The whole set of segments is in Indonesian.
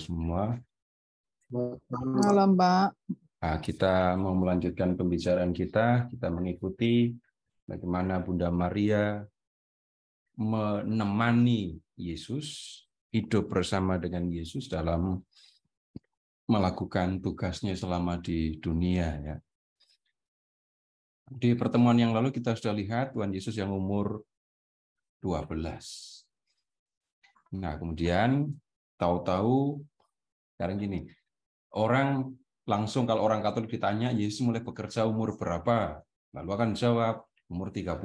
semua. Malam, Pak. Nah, kita mau melanjutkan pembicaraan kita. Kita mengikuti bagaimana Bunda Maria menemani Yesus hidup bersama dengan Yesus dalam melakukan tugasnya selama di dunia ya. Di pertemuan yang lalu kita sudah lihat Tuhan Yesus yang umur 12. Nah, kemudian tahu-tahu karena gini, orang langsung kalau orang Katolik ditanya Yesus mulai bekerja umur berapa, lalu akan jawab umur 30.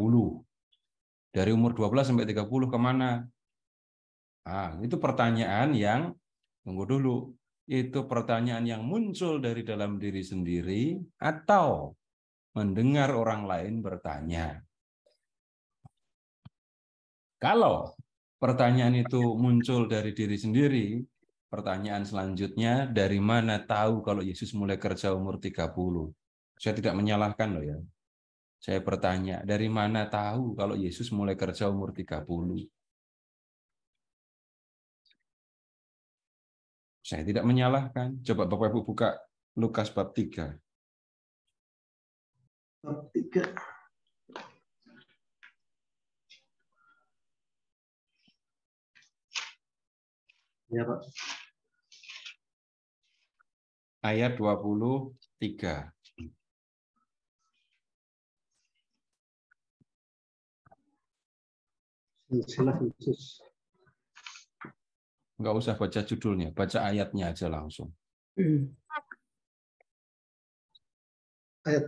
Dari umur 12 sampai 30 kemana? Ah, itu pertanyaan yang tunggu dulu. Itu pertanyaan yang muncul dari dalam diri sendiri atau mendengar orang lain bertanya. Kalau pertanyaan itu muncul dari diri sendiri, Pertanyaan selanjutnya, dari mana tahu kalau Yesus mulai kerja umur 30? Saya tidak menyalahkan loh ya. Saya bertanya, dari mana tahu kalau Yesus mulai kerja umur 30? Saya tidak menyalahkan. Coba Bapak Ibu buka Lukas bab 3. Bab 3. Ya, Pak. Ayat 23. Enggak usah baca judulnya, baca ayatnya aja langsung. Ayat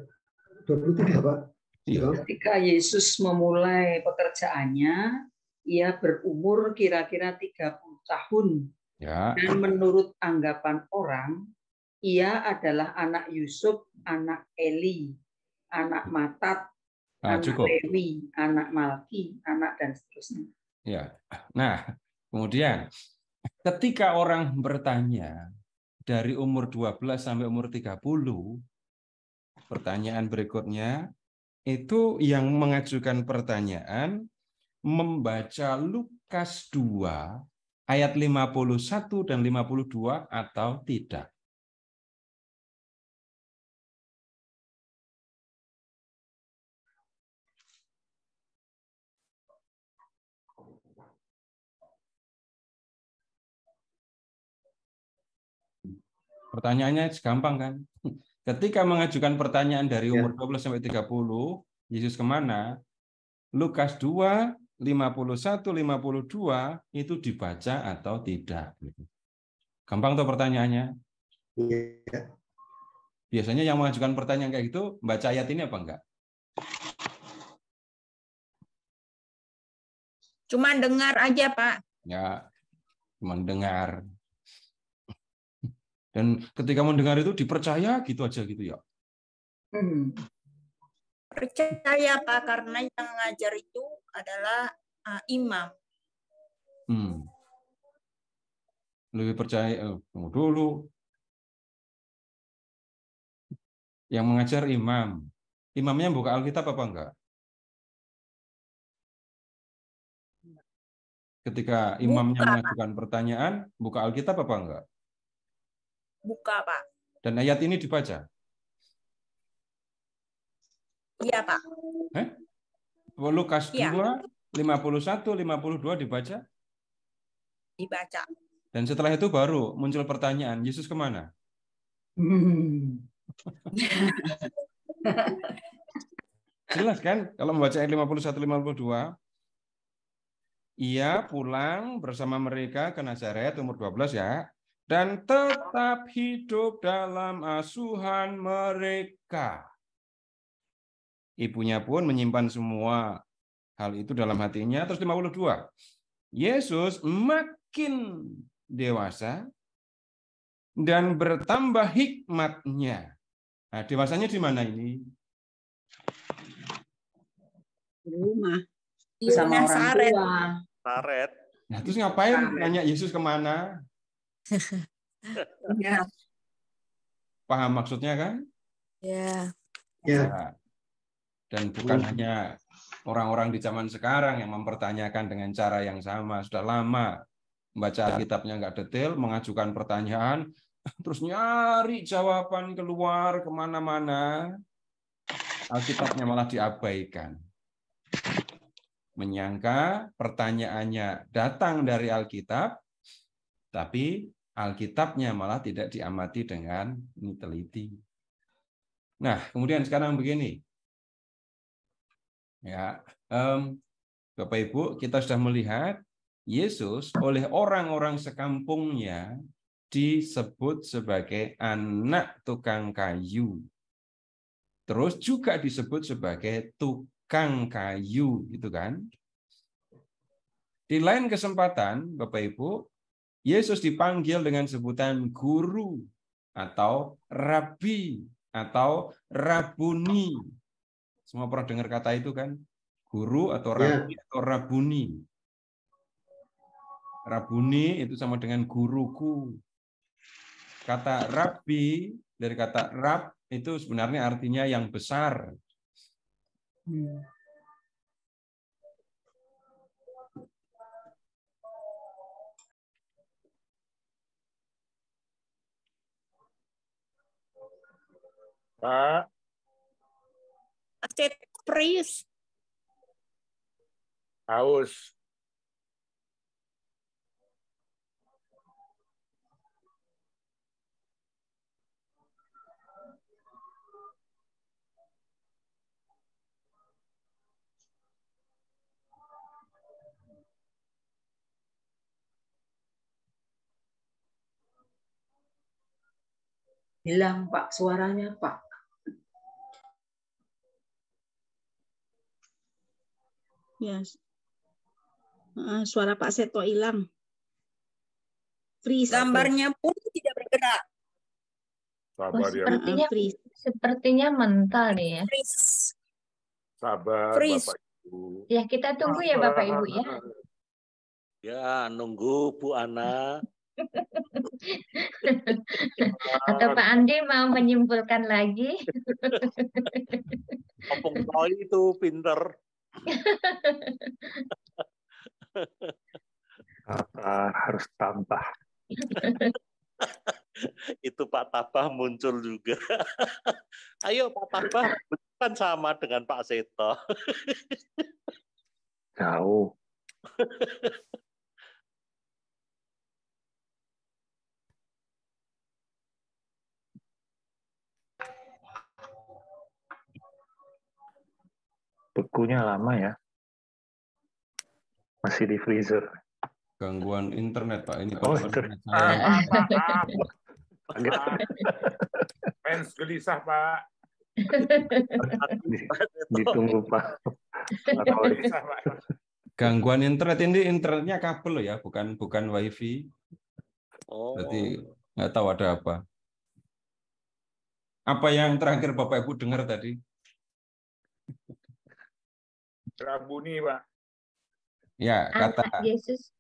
23, Pak. Iya. Ketika Yesus memulai pekerjaannya, ia berumur kira-kira 30 tahun. Ya. Dan menurut anggapan orang, ia adalah anak Yusuf, anak Eli, anak hmm. Matat, nah, anak cukup. Lewi, anak Malki, anak dan seterusnya. Ya. Nah, kemudian ketika orang bertanya dari umur 12 sampai umur 30, pertanyaan berikutnya itu yang mengajukan pertanyaan membaca Lukas 2 ayat 51 dan 52 atau tidak. Pertanyaannya gampang kan? Ketika mengajukan pertanyaan dari ya. umur 12 sampai 30, Yesus kemana? Lukas 2 51, 52 itu dibaca atau tidak? Gampang tuh pertanyaannya? Iya. Biasanya yang mengajukan pertanyaan kayak gitu baca ayat ini apa enggak? Cuma dengar aja, Pak. Ya, cuma dengar. Dan ketika mendengar itu dipercaya gitu aja gitu ya. Hmm percaya Pak karena yang ngajar itu adalah uh, imam. Hmm. Lebih percaya oh, dulu. Yang mengajar imam. Imamnya buka Alkitab apa enggak? Ketika imamnya buka, mengajukan Pak. pertanyaan, buka Alkitab apa enggak? Buka, Pak. Dan ayat ini dibaca? Iya, Pak. Eh? Lukas ya. 2, 51, 52 dibaca? Dibaca. Dan setelah itu baru muncul pertanyaan, Yesus kemana? Hmm. Jelas kan? Kalau membaca ayat 51-52, ia pulang bersama mereka ke Nazaret umur 12 ya, dan tetap hidup dalam asuhan mereka. Ibunya pun menyimpan semua hal itu dalam hatinya. Terus 52. Yesus makin dewasa dan bertambah hikmatnya. Nah, dewasanya di mana ini? Rumah. Di orang Saret. Saret. Nah, terus ngapain Saret. nanya Yesus kemana? Ya. Paham maksudnya kan? Ya. ya. Nah, dan hmm. bukan hanya orang-orang di zaman sekarang yang mempertanyakan dengan cara yang sama sudah lama membaca kitabnya nggak detail mengajukan pertanyaan terus nyari jawaban keluar kemana-mana Alkitabnya malah diabaikan menyangka pertanyaannya datang dari Alkitab tapi Alkitabnya malah tidak diamati dengan teliti. Nah, kemudian sekarang begini, Ya, um, Bapak Ibu, kita sudah melihat Yesus oleh orang-orang sekampungnya disebut sebagai anak tukang kayu. Terus juga disebut sebagai tukang kayu, gitu kan? Di lain kesempatan, Bapak Ibu, Yesus dipanggil dengan sebutan guru atau rabi atau rabuni semua pernah dengar kata itu kan? Guru atau iya. rabbi yeah. atau rabuni. Rabuni itu sama dengan guruku. Kata rabi dari kata rab itu sebenarnya artinya yang besar. Pak. Accept praise. Haus. hilang pak suaranya pak Ya. suara Pak Seto hilang. Freeze. Gambarnya pun tidak bergerak. Sabar oh, sepertinya, ya. Freeze. Sepertinya mental nih ya. Freeze. Sabar Freeze. Bapak Ibu. Ya kita tunggu Sabar. ya Bapak Ibu ya. Ya, nunggu Bu Ana. Atau Pak Andi mau menyimpulkan lagi? Opung itu pinter. Apa harus tambah? itu Pak Tabah muncul juga. Ayo Pak Tabah bukan sama dengan Pak Seto. Jauh. Bekunya lama ya. Masih di freezer. Gangguan internet, Pak. Ini oh, internet. Ah, ah, ah, Fans gelisah, Pak. Ditunggu, Pak. Gangguan internet ini internetnya kabel loh ya, bukan bukan wifi. Oh. Berarti nggak tahu ada apa. Apa yang terakhir Bapak Ibu dengar tadi? Rabuni, Pak. Ya, kata Anak Yesus.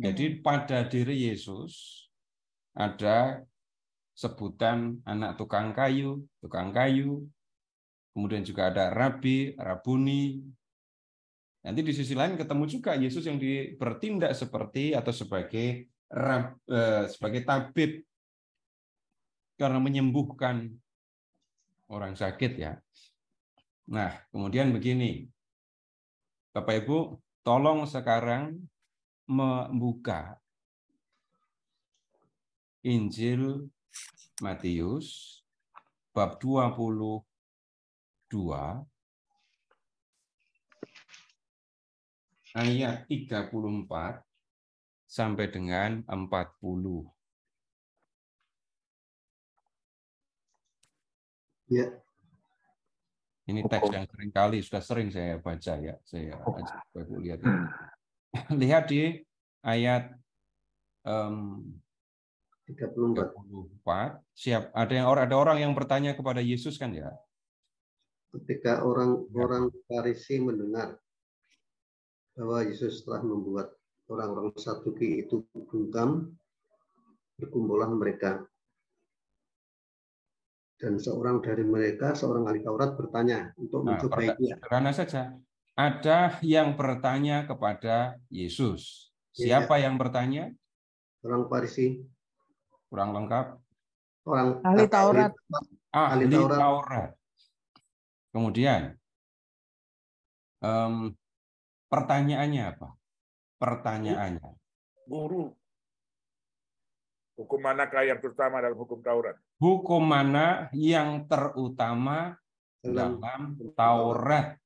Jadi pada diri Yesus ada sebutan anak tukang kayu, tukang kayu, kemudian juga ada rabi, rabuni. Nanti di sisi lain ketemu juga Yesus yang di, bertindak seperti atau sebagai rab, eh, sebagai tabib karena menyembuhkan orang sakit ya. Nah, kemudian begini. Bapak Ibu, tolong sekarang membuka Injil Matius bab 22 ayat 34 sampai dengan 40. Ya. Ini oh. teks yang sering kali sudah sering saya baca ya, saya oh. ajak lihat. Ya. Hmm. Lihat di ayat um, 34. 34. Siap. Ada yang ada orang yang bertanya kepada Yesus kan ya? Ketika orang-orang ya. Farisi mendengar bahwa Yesus telah membuat orang-orang Satuki itu bungkam, berkumpullah mereka dan seorang dari mereka, seorang ahli Taurat bertanya untuk nah, mencobainya. Sederhana saja. Ada yang bertanya kepada Yesus. Iya. Siapa ya, ya. yang bertanya? Orang Farisi. Kurang lengkap. Orang ahli Taurat. Ah, ahli, ahli Taurat. Taurat. Kemudian um, pertanyaannya apa? Pertanyaannya. Guru. Hukum manakah yang terutama dalam hukum Taurat? Hukum mana yang terutama dalam Taurat?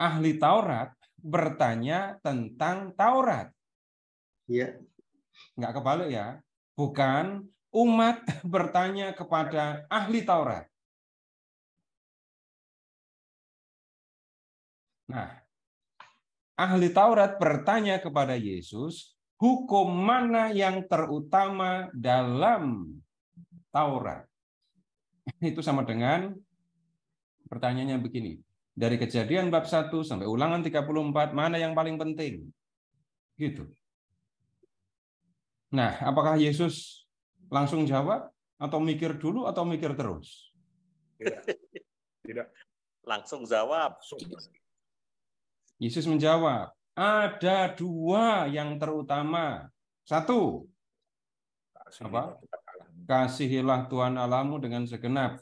Ahli Taurat bertanya tentang Taurat. Iya. Nggak kebalik ya. Bukan umat bertanya kepada ahli Taurat. Nah, ahli Taurat bertanya kepada Yesus, hukum mana yang terutama dalam Taurat. Itu sama dengan pertanyaannya begini. Dari kejadian bab 1 sampai ulangan 34, mana yang paling penting? Gitu. Nah, apakah Yesus langsung jawab? Atau mikir dulu atau mikir terus? Tidak. Tidak. Langsung jawab. Yesus menjawab, ada dua yang terutama. Satu, apa? Kasihilah Tuhan Alamu dengan segenap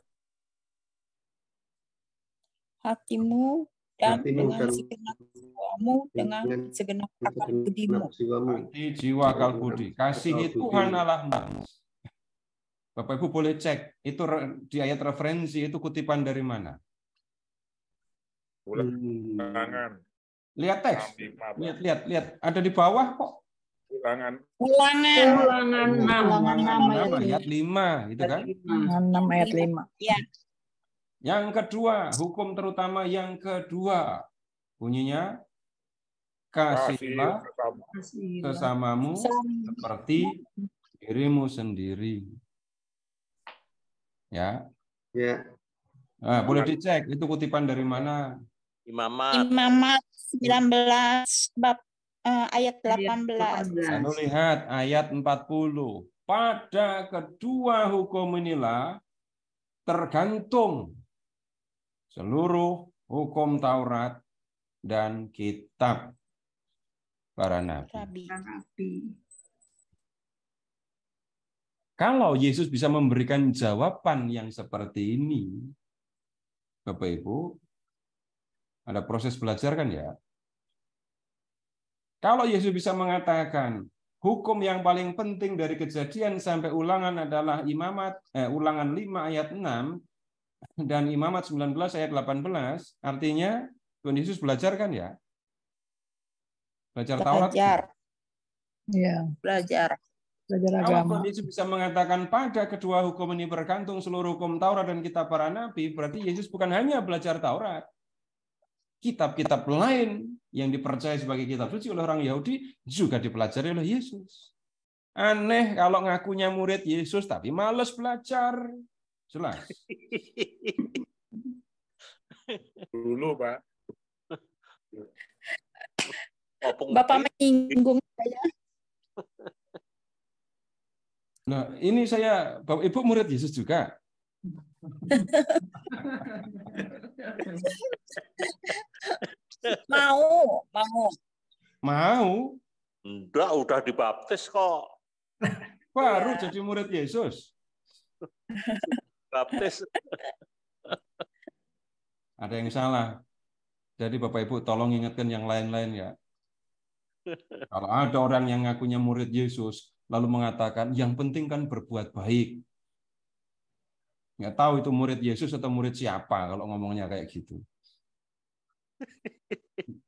hatimu dan dengan segenap jiwamu dengan segenap akal budimu. Hati, jiwa, akal budi. Kasihi Tuhan Alamu. Bapak Ibu boleh cek itu di ayat referensi itu kutipan dari mana? Hmm. Ulangan. Lihat teks. Lihat, lihat, lihat. Ada di bawah kok. Ulangan. Ulangan. Ulangan enam lihat ayat lima, gitu kan? ulangan enam ayat iya, lima ya Yang kedua, hukum terutama yang kedua. Bunyinya kasihlah sesamamu seperti dirimu sendiri. Ya. Ya. Nah, boleh dicek itu kutipan dari mana? Imamat. Imamat 19 bab uh, ayat 18. Lalu lihat ayat 40. Pada kedua hukum inilah tergantung seluruh hukum Taurat dan kitab para nabi. nabi. Kalau Yesus bisa memberikan jawaban yang seperti ini, Bapak Ibu, ada proses belajar kan ya. Kalau Yesus bisa mengatakan hukum yang paling penting dari kejadian sampai ulangan adalah imamat eh, ulangan 5 ayat 6 dan imamat 19 ayat 18, artinya Tuhan Yesus belajar kan ya? Belajar Taurat. Kan? Belajar. Ya, belajar. Belajar agama. Kalau Tuhan Yesus bisa mengatakan pada kedua hukum ini bergantung seluruh hukum Taurat dan kitab para nabi, berarti Yesus bukan hanya belajar Taurat, kitab-kitab lain yang dipercaya sebagai kitab suci oleh orang Yahudi juga dipelajari oleh Yesus. Aneh kalau ngakunya murid Yesus tapi males belajar. Jelas. Dulu, Pak. Bapak menyinggung saya. Nah, ini saya Bapak Ibu murid Yesus juga mau, mau. Mau. Enggak, udah dibaptis kok. Baru ya. jadi murid Yesus. Baptis. Ada yang salah. Jadi Bapak Ibu tolong ingatkan yang lain-lain ya. Kalau ada orang yang ngakunya murid Yesus, lalu mengatakan, yang penting kan berbuat baik. Nggak tahu itu murid Yesus atau murid siapa kalau ngomongnya kayak gitu.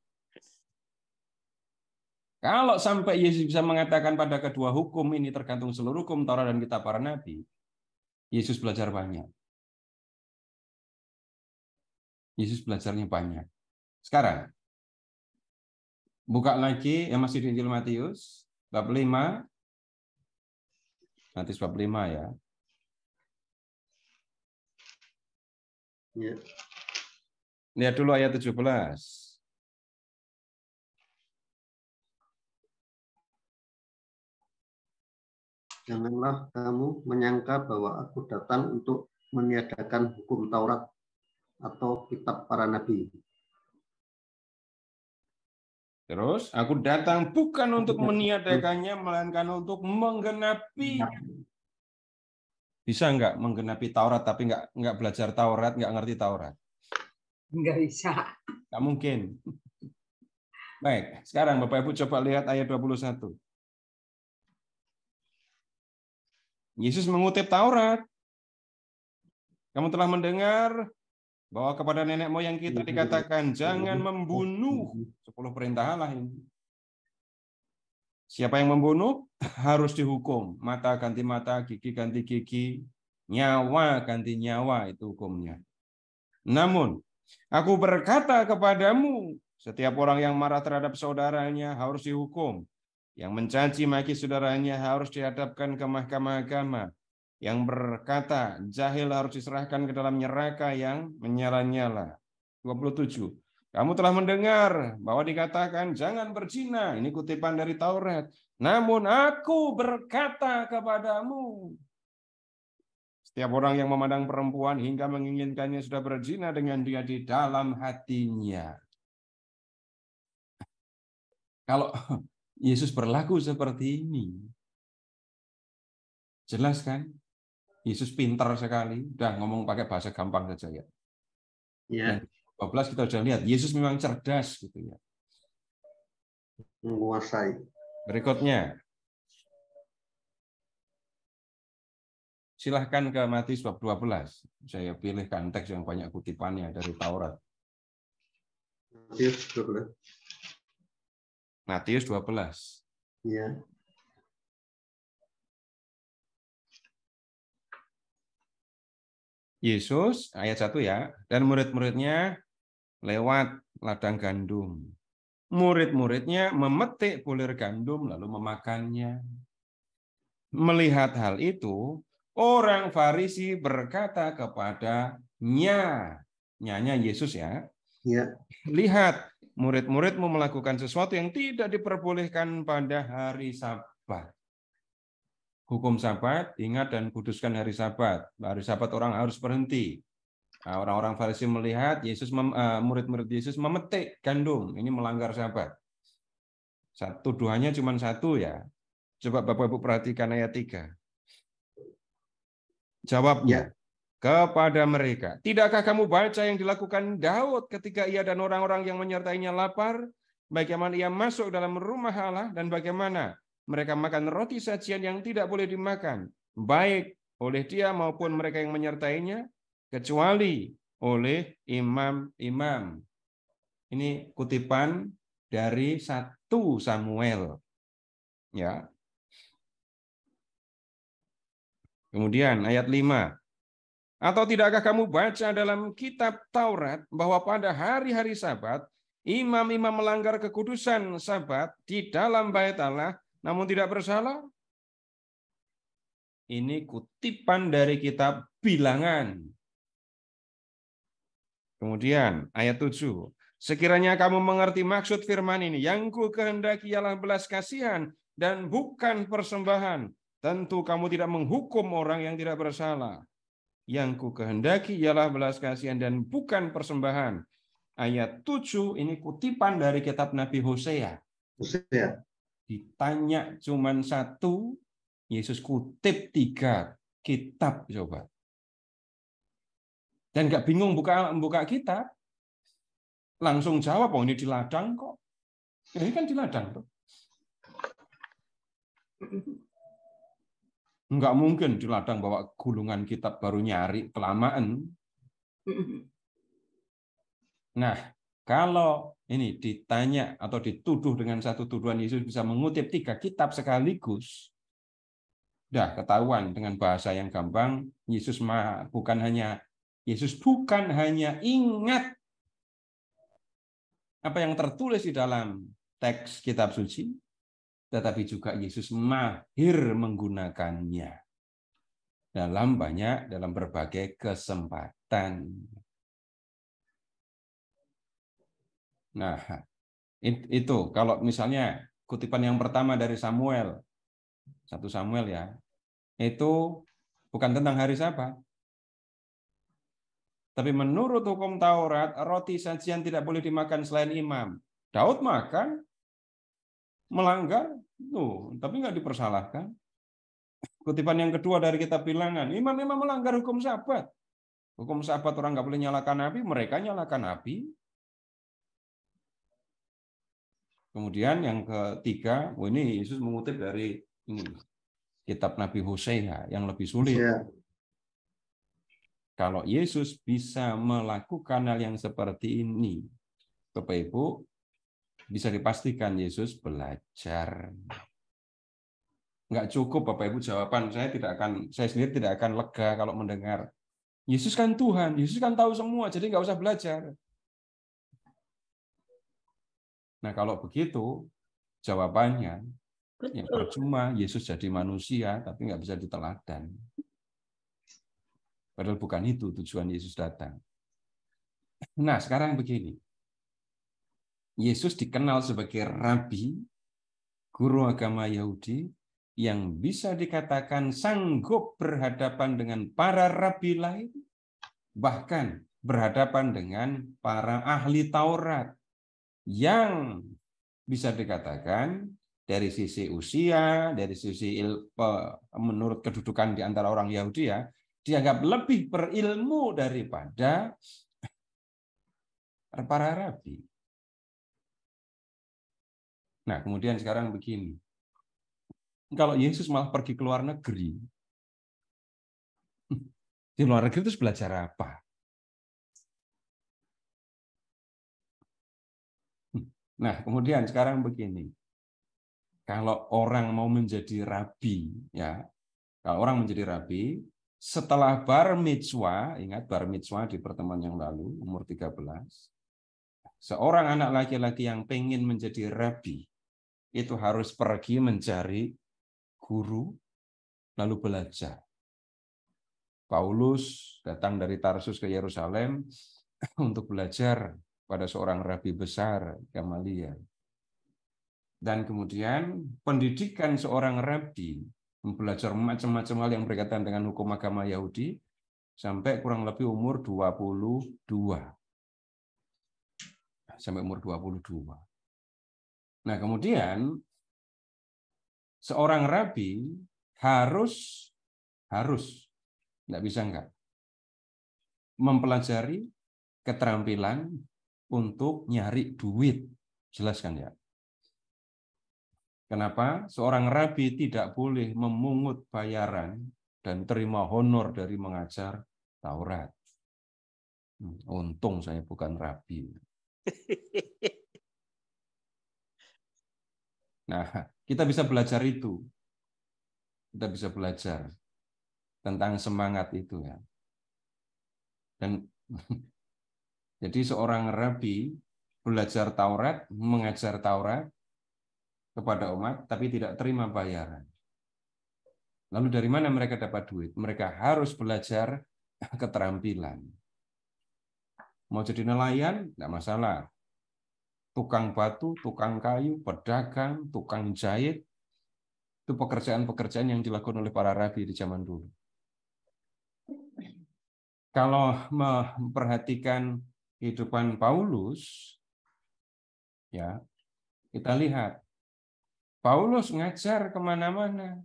Kalau sampai Yesus bisa mengatakan pada kedua hukum ini tergantung seluruh hukum Taurat dan kitab para nabi, Yesus belajar banyak. Yesus belajarnya banyak. Sekarang, buka lagi yang masih di Injil Matius, bab 5. Matius bab 5 ya. Niat Lihat dulu ayat 17. Janganlah kamu menyangka bahwa aku datang untuk meniadakan hukum Taurat atau kitab para nabi. Terus, aku datang bukan untuk meniadakannya, melainkan untuk menggenapi. Nah. Bisa nggak menggenapi Taurat tapi nggak nggak belajar Taurat, nggak ngerti Taurat? Nggak bisa. Nggak mungkin. Baik, sekarang Bapak Ibu coba lihat ayat 21. Yesus mengutip Taurat. Kamu telah mendengar bahwa kepada nenek moyang kita iya, iya, iya. dikatakan jangan membunuh. Sepuluh perintah Allah ini. Siapa yang membunuh harus dihukum. Mata ganti mata, gigi ganti gigi, nyawa ganti nyawa itu hukumnya. Namun, aku berkata kepadamu, setiap orang yang marah terhadap saudaranya harus dihukum. Yang mencaci maki saudaranya harus dihadapkan ke mahkamah agama. Yang berkata jahil harus diserahkan ke dalam neraka yang menyala-nyala. 27. Kamu telah mendengar bahwa dikatakan jangan berzina. Ini kutipan dari Taurat. Namun aku berkata kepadamu. Setiap orang yang memandang perempuan hingga menginginkannya sudah berzina dengan dia di dalam hatinya. Kalau Yesus berlaku seperti ini, jelas kan? Yesus pintar sekali, udah ngomong pakai bahasa gampang saja ya. Ya. Yeah. 12 kita sudah lihat Yesus memang cerdas gitu ya. Menguasai. Berikutnya. Silahkan ke Matius bab 12. Saya pilih konteks yang banyak kutipannya dari Taurat. Matius 12. Matius 12. Iya. Yesus ayat 1 ya dan murid-muridnya lewat ladang gandum. Murid-muridnya memetik bulir gandum lalu memakannya. Melihat hal itu, orang Farisi berkata kepadanya, nyanya Yesus ya, ya. lihat murid-muridmu melakukan sesuatu yang tidak diperbolehkan pada hari Sabat. Hukum Sabat, ingat dan kuduskan hari Sabat. Hari Sabat orang harus berhenti. Nah, orang-orang Farisi melihat Yesus eh, murid-murid Yesus memetik gandum. Ini melanggar sahabat. Satu tuduhannya cuma satu ya. Coba Bapak Ibu perhatikan ayat tiga. Jawabnya, ya. kepada mereka, Tidakkah kamu baca yang dilakukan Daud ketika ia dan orang-orang yang menyertainya lapar? Bagaimana ia masuk dalam rumah Allah dan bagaimana mereka makan roti sajian yang tidak boleh dimakan, baik oleh dia maupun mereka yang menyertainya, kecuali oleh imam-imam. Ini kutipan dari satu Samuel. Ya. Kemudian ayat 5. Atau tidakkah kamu baca dalam kitab Taurat bahwa pada hari-hari sabat imam-imam melanggar kekudusan sabat di dalam bait Allah namun tidak bersalah? Ini kutipan dari kitab Bilangan Kemudian ayat 7. Sekiranya kamu mengerti maksud firman ini, yang ku kehendaki ialah belas kasihan dan bukan persembahan. Tentu kamu tidak menghukum orang yang tidak bersalah. Yang ku kehendaki ialah belas kasihan dan bukan persembahan. Ayat 7 ini kutipan dari kitab Nabi Hosea. Hosea. Ditanya cuman satu, Yesus kutip tiga kitab coba. Dan nggak bingung buka buka kita, langsung jawab, oh ini di ladang kok. Ini kan di ladang tuh. Nggak mungkin di ladang bawa gulungan kitab baru nyari kelamaan. Nah, kalau ini ditanya atau dituduh dengan satu tuduhan Yesus bisa mengutip tiga kitab sekaligus, dah ketahuan dengan bahasa yang gampang Yesus bukan hanya Yesus bukan hanya ingat apa yang tertulis di dalam teks kitab suci, tetapi juga Yesus mahir menggunakannya dalam banyak dalam berbagai kesempatan. Nah, itu kalau misalnya kutipan yang pertama dari Samuel, satu Samuel ya, itu bukan tentang hari Sabat, tapi menurut hukum Taurat, roti sajian tidak boleh dimakan selain imam. Daud makan, melanggar, tuh, tapi nggak dipersalahkan. Kutipan yang kedua dari kitab bilangan, imam-imam melanggar hukum sahabat. Hukum sahabat orang nggak boleh nyalakan api, mereka nyalakan api. Kemudian yang ketiga, oh ini Yesus mengutip dari ini, kitab Nabi Hosea yang lebih sulit. Yeah. Kalau Yesus bisa melakukan hal yang seperti ini, Bapak Ibu, bisa dipastikan Yesus belajar. Enggak cukup Bapak Ibu jawaban saya tidak akan saya sendiri tidak akan lega kalau mendengar Yesus kan Tuhan, Yesus kan tahu semua, jadi enggak usah belajar. Nah kalau begitu jawabannya ya Betul. ya percuma Yesus jadi manusia tapi enggak bisa diteladan. Padahal bukan itu tujuan Yesus datang. Nah, sekarang begini. Yesus dikenal sebagai rabi, guru agama Yahudi yang bisa dikatakan sanggup berhadapan dengan para rabi lain, bahkan berhadapan dengan para ahli Taurat yang bisa dikatakan dari sisi usia, dari sisi menurut kedudukan di antara orang Yahudi ya, dianggap lebih berilmu daripada para rabi. Nah, kemudian sekarang begini. Kalau Yesus malah pergi ke luar negeri, di luar negeri itu belajar apa? Nah, kemudian sekarang begini. Kalau orang mau menjadi rabi, ya, kalau orang menjadi rabi, setelah bar mitzwa, ingat bar mitzwa di pertemuan yang lalu, umur 13, seorang anak laki-laki yang pengen menjadi rabi, itu harus pergi mencari guru, lalu belajar. Paulus datang dari Tarsus ke Yerusalem untuk belajar pada seorang rabi besar, Gamaliel. Dan kemudian pendidikan seorang rabi belajar macam-macam hal yang berkaitan dengan hukum agama Yahudi sampai kurang lebih umur 22. Sampai umur 22. Nah, kemudian seorang rabi harus harus tidak bisa enggak mempelajari keterampilan untuk nyari duit. Jelaskan ya. Kenapa? Seorang rabi tidak boleh memungut bayaran dan terima honor dari mengajar Taurat. Hmm, untung saya bukan rabi. Nah, kita bisa belajar itu. Kita bisa belajar tentang semangat itu ya. Dan jadi seorang rabi belajar Taurat, mengajar Taurat, kepada umat, tapi tidak terima bayaran. Lalu dari mana mereka dapat duit? Mereka harus belajar keterampilan. Mau jadi nelayan, tidak masalah. Tukang batu, tukang kayu, pedagang, tukang jahit, itu pekerjaan-pekerjaan yang dilakukan oleh para rabi di zaman dulu. Kalau memperhatikan kehidupan Paulus, ya kita lihat Paulus ngajar kemana-mana.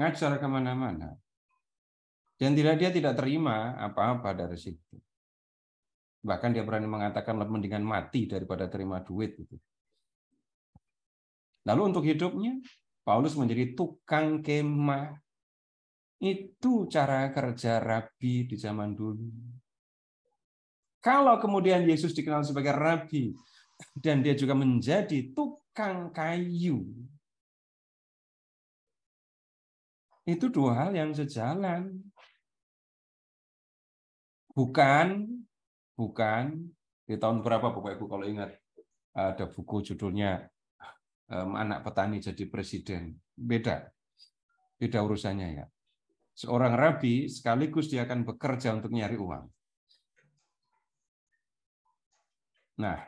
Ngajar kemana-mana. Dan tidak dia tidak terima apa-apa dari situ. Bahkan dia berani mengatakan lebih mendingan mati daripada terima duit. Gitu. Lalu untuk hidupnya, Paulus menjadi tukang kemah. Itu cara kerja rabi di zaman dulu. Kalau kemudian Yesus dikenal sebagai rabi, dan dia juga menjadi tukang kayu. Itu dua hal yang sejalan. Bukan, bukan di tahun berapa Bapak Ibu kalau ingat ada buku judulnya anak petani jadi presiden. Beda. Beda urusannya ya. Seorang rabi sekaligus dia akan bekerja untuk nyari uang. Nah,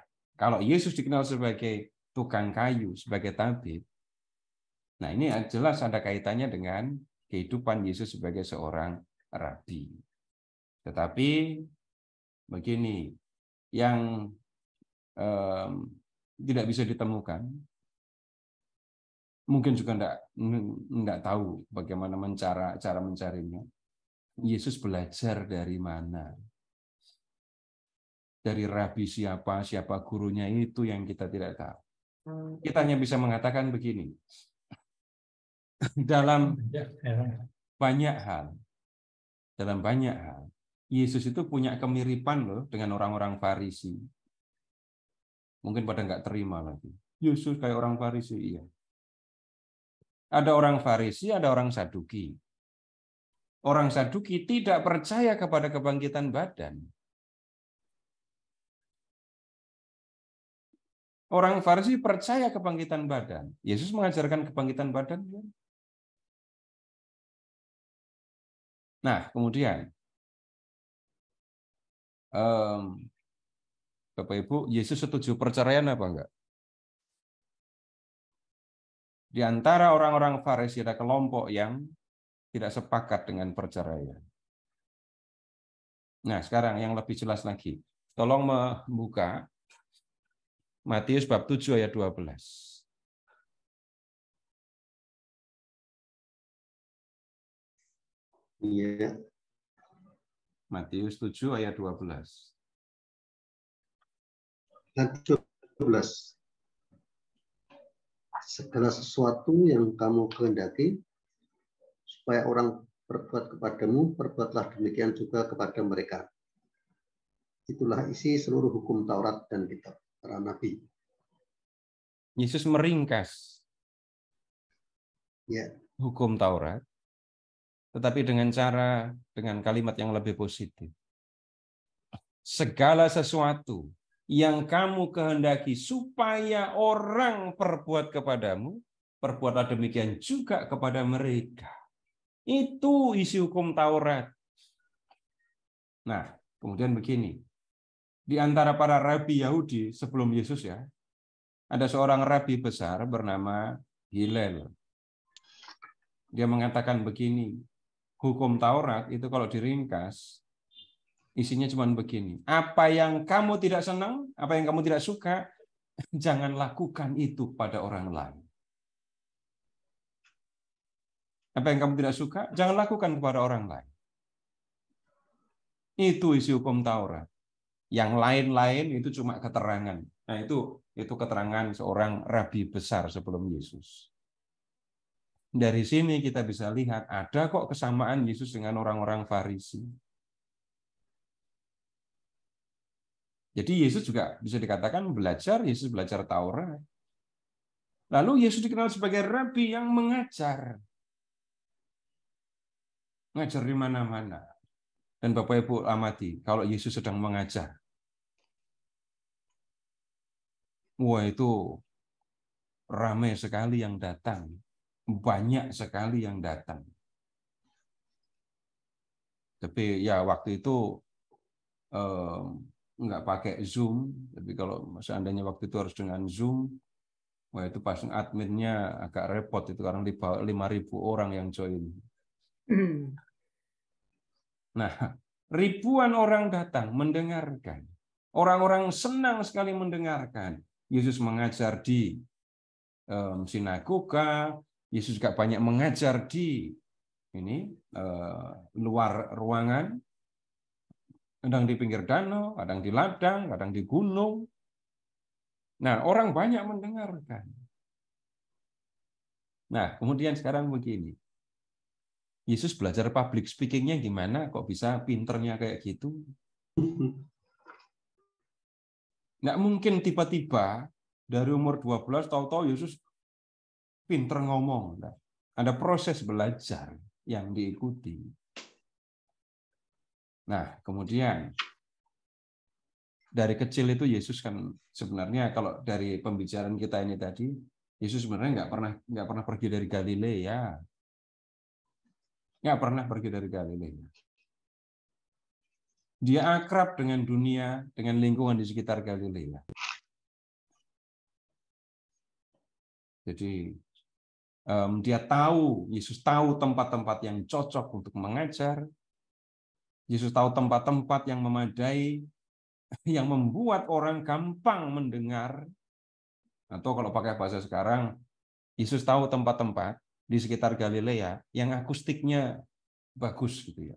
kalau Yesus dikenal sebagai tukang kayu, sebagai tabib, nah ini jelas ada kaitannya dengan kehidupan Yesus sebagai seorang rabi. Tetapi begini, yang um, tidak bisa ditemukan, mungkin juga tidak enggak tahu bagaimana mencara, cara mencarinya. Yesus belajar dari mana? dari rabi siapa, siapa gurunya itu yang kita tidak tahu. Hmm. Kita hanya bisa mengatakan begini. Dalam banyak hal, dalam banyak hal, Yesus itu punya kemiripan loh dengan orang-orang Farisi. Mungkin pada nggak terima lagi. Yesus kayak orang Farisi, iya. Ada orang Farisi, ada orang Saduki. Orang Saduki tidak percaya kepada kebangkitan badan Orang Farisi percaya kebangkitan badan. Yesus mengajarkan kebangkitan badan. Kan? Nah, kemudian um, Bapak Ibu, Yesus setuju perceraian apa enggak? Di antara orang-orang Farisi ada kelompok yang tidak sepakat dengan perceraian. Nah, sekarang yang lebih jelas lagi, tolong membuka Matius bab 7 ayat 12. Iya. Matius 7 ayat 12. Ayat 12. Segala sesuatu yang kamu kehendaki, supaya orang berbuat kepadamu, perbuatlah demikian juga kepada mereka. Itulah isi seluruh hukum Taurat dan Kitab para nabi. Yesus meringkas ya. hukum Taurat, tetapi dengan cara dengan kalimat yang lebih positif. Segala sesuatu yang kamu kehendaki supaya orang perbuat kepadamu, perbuatlah demikian juga kepada mereka. Itu isi hukum Taurat. Nah, kemudian begini di antara para rabi Yahudi sebelum Yesus ya, ada seorang rabi besar bernama Hillel. Dia mengatakan begini, hukum Taurat itu kalau diringkas, isinya cuma begini. Apa yang kamu tidak senang, apa yang kamu tidak suka, jangan lakukan itu pada orang lain. Apa yang kamu tidak suka, jangan lakukan kepada orang lain. Itu isi hukum Taurat. Yang lain-lain itu cuma keterangan. Nah, itu itu keterangan seorang rabi besar sebelum Yesus. Dari sini kita bisa lihat ada kok kesamaan Yesus dengan orang-orang Farisi. Jadi Yesus juga bisa dikatakan belajar, Yesus belajar Taurat. Lalu Yesus dikenal sebagai rabi yang mengajar. Mengajar di mana-mana. Dan Bapak Ibu amati, kalau Yesus sedang mengajar, Wah itu ramai sekali yang datang. Banyak sekali yang datang. Tapi ya waktu itu eh, nggak pakai Zoom. Tapi kalau seandainya waktu itu harus dengan Zoom, wah itu pasang adminnya agak repot itu karena lima 5.000 orang yang join. Nah, ribuan orang datang mendengarkan. Orang-orang senang sekali mendengarkan. Yesus mengajar di um, sinagoga, Yesus juga banyak mengajar di ini uh, luar ruangan, kadang di pinggir danau, kadang di ladang, kadang di gunung. Nah, orang banyak mendengarkan. Nah, kemudian sekarang begini. Yesus belajar public speaking-nya gimana kok bisa pinternya kayak gitu? Nggak mungkin tiba-tiba dari umur 12 tahu-tahu Yesus pinter ngomong. Ada proses belajar yang diikuti. Nah, kemudian dari kecil itu Yesus kan sebenarnya kalau dari pembicaraan kita ini tadi Yesus sebenarnya nggak pernah nggak pernah pergi dari Galilea nggak pernah pergi dari Galilea dia akrab dengan dunia, dengan lingkungan di sekitar Galilea. Jadi um, dia tahu, Yesus tahu tempat-tempat yang cocok untuk mengajar. Yesus tahu tempat-tempat yang memadai, yang membuat orang gampang mendengar. Atau kalau pakai bahasa sekarang, Yesus tahu tempat-tempat di sekitar Galilea yang akustiknya bagus gitu ya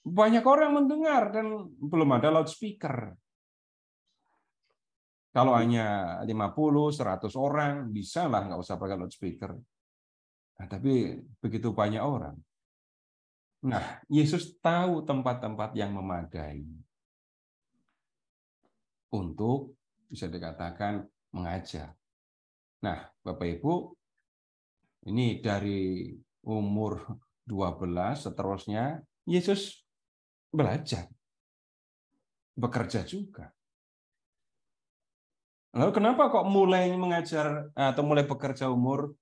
banyak orang mendengar dan belum ada loudspeaker. Kalau iya. hanya 50, 100 orang, bisa lah nggak usah pakai loudspeaker. Nah, tapi begitu banyak orang. Nah, Yesus tahu tempat-tempat yang memadai untuk bisa dikatakan mengajar. Nah, Bapak Ibu, ini dari umur 12 seterusnya Yesus belajar, bekerja juga. Lalu kenapa kok mulai mengajar atau mulai bekerja umur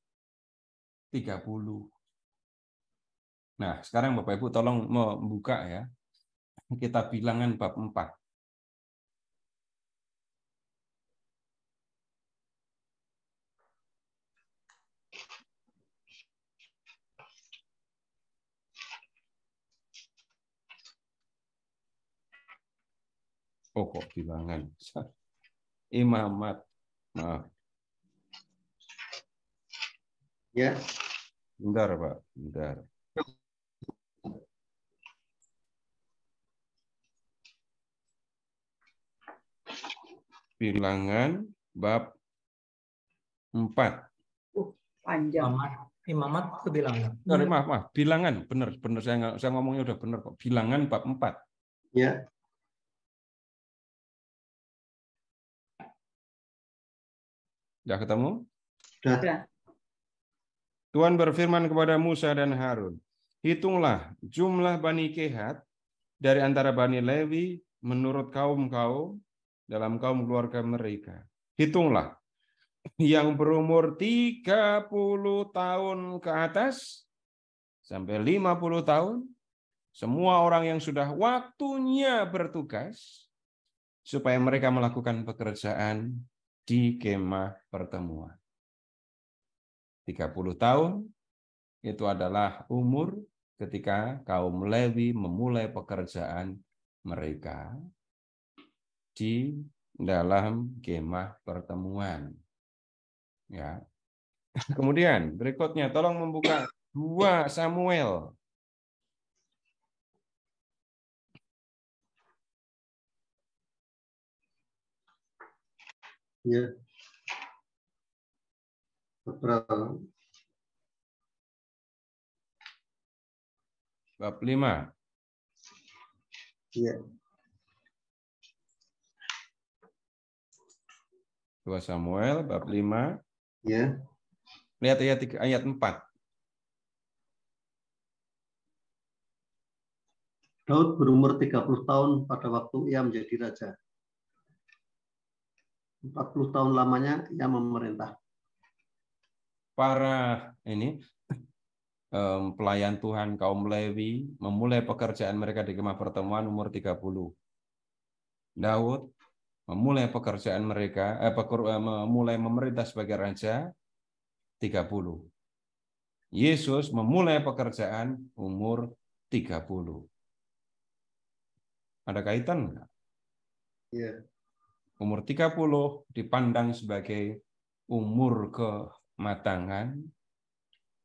30? Nah, sekarang Bapak Ibu tolong membuka ya. Kita bilangan bab 4. Oh kok bilangan. Imamat. Eh, maaf. Ya. Bentar Pak, bentar. Bilangan bab 4. Uh, panjang. Imamat, imamat eh, ke bilangan. maaf, maaf. Bilangan, benar, benar. Saya, saya ngomongnya udah benar kok. Bilangan bab 4. Ya. Sudah ketemu? Sudah. Tuhan berfirman kepada Musa dan Harun, Hitunglah jumlah Bani Kehat dari antara Bani Lewi menurut kaum kaum dalam kaum keluarga mereka. Hitunglah yang berumur 30 tahun ke atas sampai 50 tahun, semua orang yang sudah waktunya bertugas supaya mereka melakukan pekerjaan di kemah pertemuan. 30 tahun itu adalah umur ketika kaum Lewi memulai pekerjaan mereka di dalam kemah pertemuan. Ya. Kemudian berikutnya tolong membuka 2 Samuel Ya. Petra. Bab 5. Iya. 2 Samuel bab 5. Iya. Lihat ayat 3, ayat 4. Daud berumur 30 tahun pada waktu ia menjadi raja. 40 tahun lamanya ia memerintah. Para ini um, pelayan Tuhan kaum Lewi memulai pekerjaan mereka di kemah pertemuan umur 30. Daud memulai pekerjaan mereka eh, peker, eh, memulai memerintah sebagai raja 30. Yesus memulai pekerjaan umur 30. Ada kaitan nggak? Iya. Yeah umur 30 dipandang sebagai umur kematangan,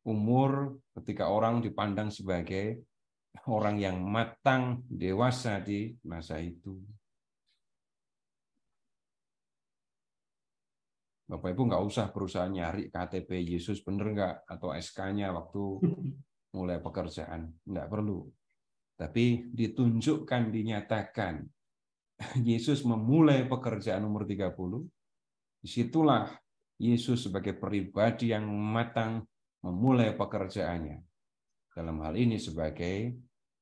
umur ketika orang dipandang sebagai orang yang matang, dewasa di masa itu. Bapak Ibu nggak usah berusaha nyari KTP Yesus bener nggak atau SK-nya waktu mulai pekerjaan nggak perlu. Tapi ditunjukkan, dinyatakan Yesus memulai pekerjaan umur 30, disitulah Yesus sebagai pribadi yang matang memulai pekerjaannya. Dalam hal ini sebagai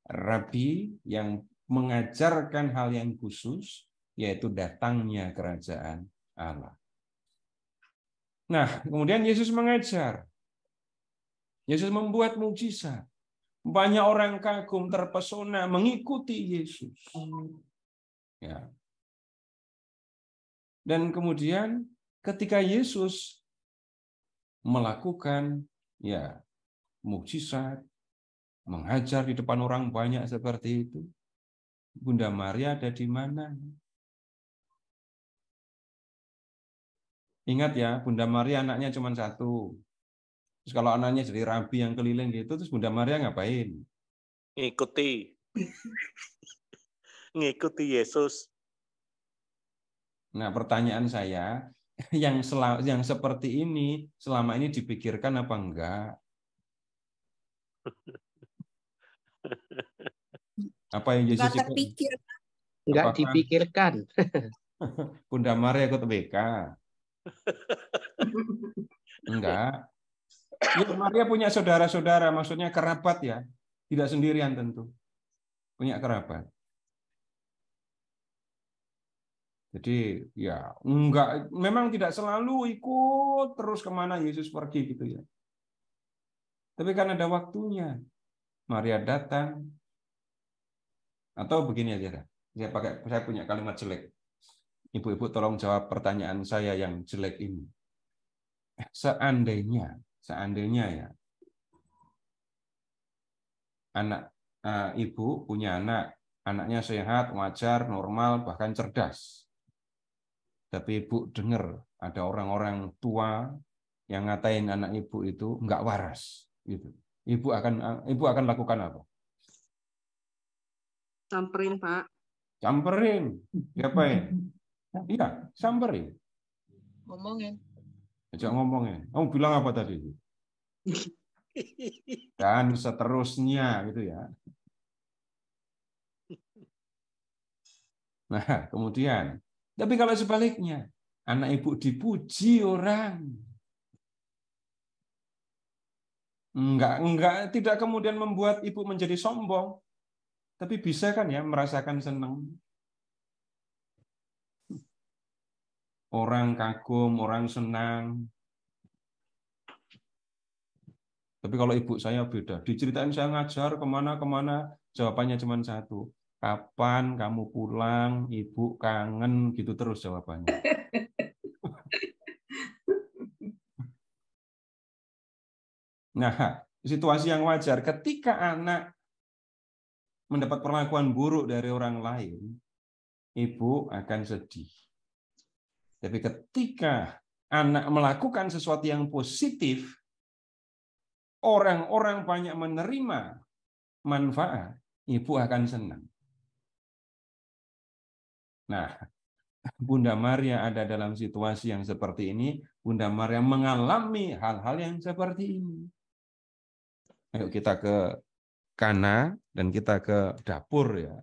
rabi yang mengajarkan hal yang khusus, yaitu datangnya kerajaan Allah. Nah, kemudian Yesus mengajar. Yesus membuat mujizat. Banyak orang kagum, terpesona, mengikuti Yesus. Ya. Dan kemudian ketika Yesus melakukan ya mukjizat, menghajar di depan orang banyak seperti itu, Bunda Maria ada di mana? Ingat ya, Bunda Maria anaknya cuma satu. Terus kalau anaknya jadi rabi yang keliling gitu, terus Bunda Maria ngapain? Ikuti. ngikuti Yesus. Nah, pertanyaan saya, yang sel- yang seperti ini selama ini dipikirkan apa enggak? Apa yang Yesus Enggak Enggak dipikirkan. Bunda Maria ikut BK. Enggak. Ya, Maria punya saudara-saudara, maksudnya kerabat ya. Tidak sendirian tentu. Punya kerabat. Jadi ya enggak memang tidak selalu ikut terus kemana Yesus pergi gitu ya. Tapi kan ada waktunya. Maria datang atau begini aja dah. Saya pakai saya punya kalimat jelek. Ibu-ibu tolong jawab pertanyaan saya yang jelek ini. Seandainya, seandainya ya anak uh, ibu punya anak, anaknya sehat, wajar, normal, bahkan cerdas tapi ibu dengar ada orang-orang tua yang ngatain anak ibu itu nggak waras. Gitu. Ibu akan ibu akan lakukan apa? Samperin Pak. Samperin, ngapain? Iya, samperin. Ngomongin. Ajak ngomongin. Kamu bilang apa tadi? Dan seterusnya gitu ya. Nah, kemudian tapi kalau sebaliknya, anak ibu dipuji orang. Enggak, enggak, tidak kemudian membuat ibu menjadi sombong. Tapi bisa kan ya merasakan senang. Orang kagum, orang senang. Tapi kalau ibu saya beda. Diceritain saya ngajar kemana-kemana, jawabannya cuma satu kapan kamu pulang, ibu kangen, gitu terus jawabannya. nah, situasi yang wajar ketika anak mendapat perlakuan buruk dari orang lain, ibu akan sedih. Tapi ketika anak melakukan sesuatu yang positif, orang-orang banyak menerima manfaat, ibu akan senang. Nah, Bunda Maria ada dalam situasi yang seperti ini, Bunda Maria mengalami hal-hal yang seperti ini. Ayo kita ke Kana dan kita ke dapur ya.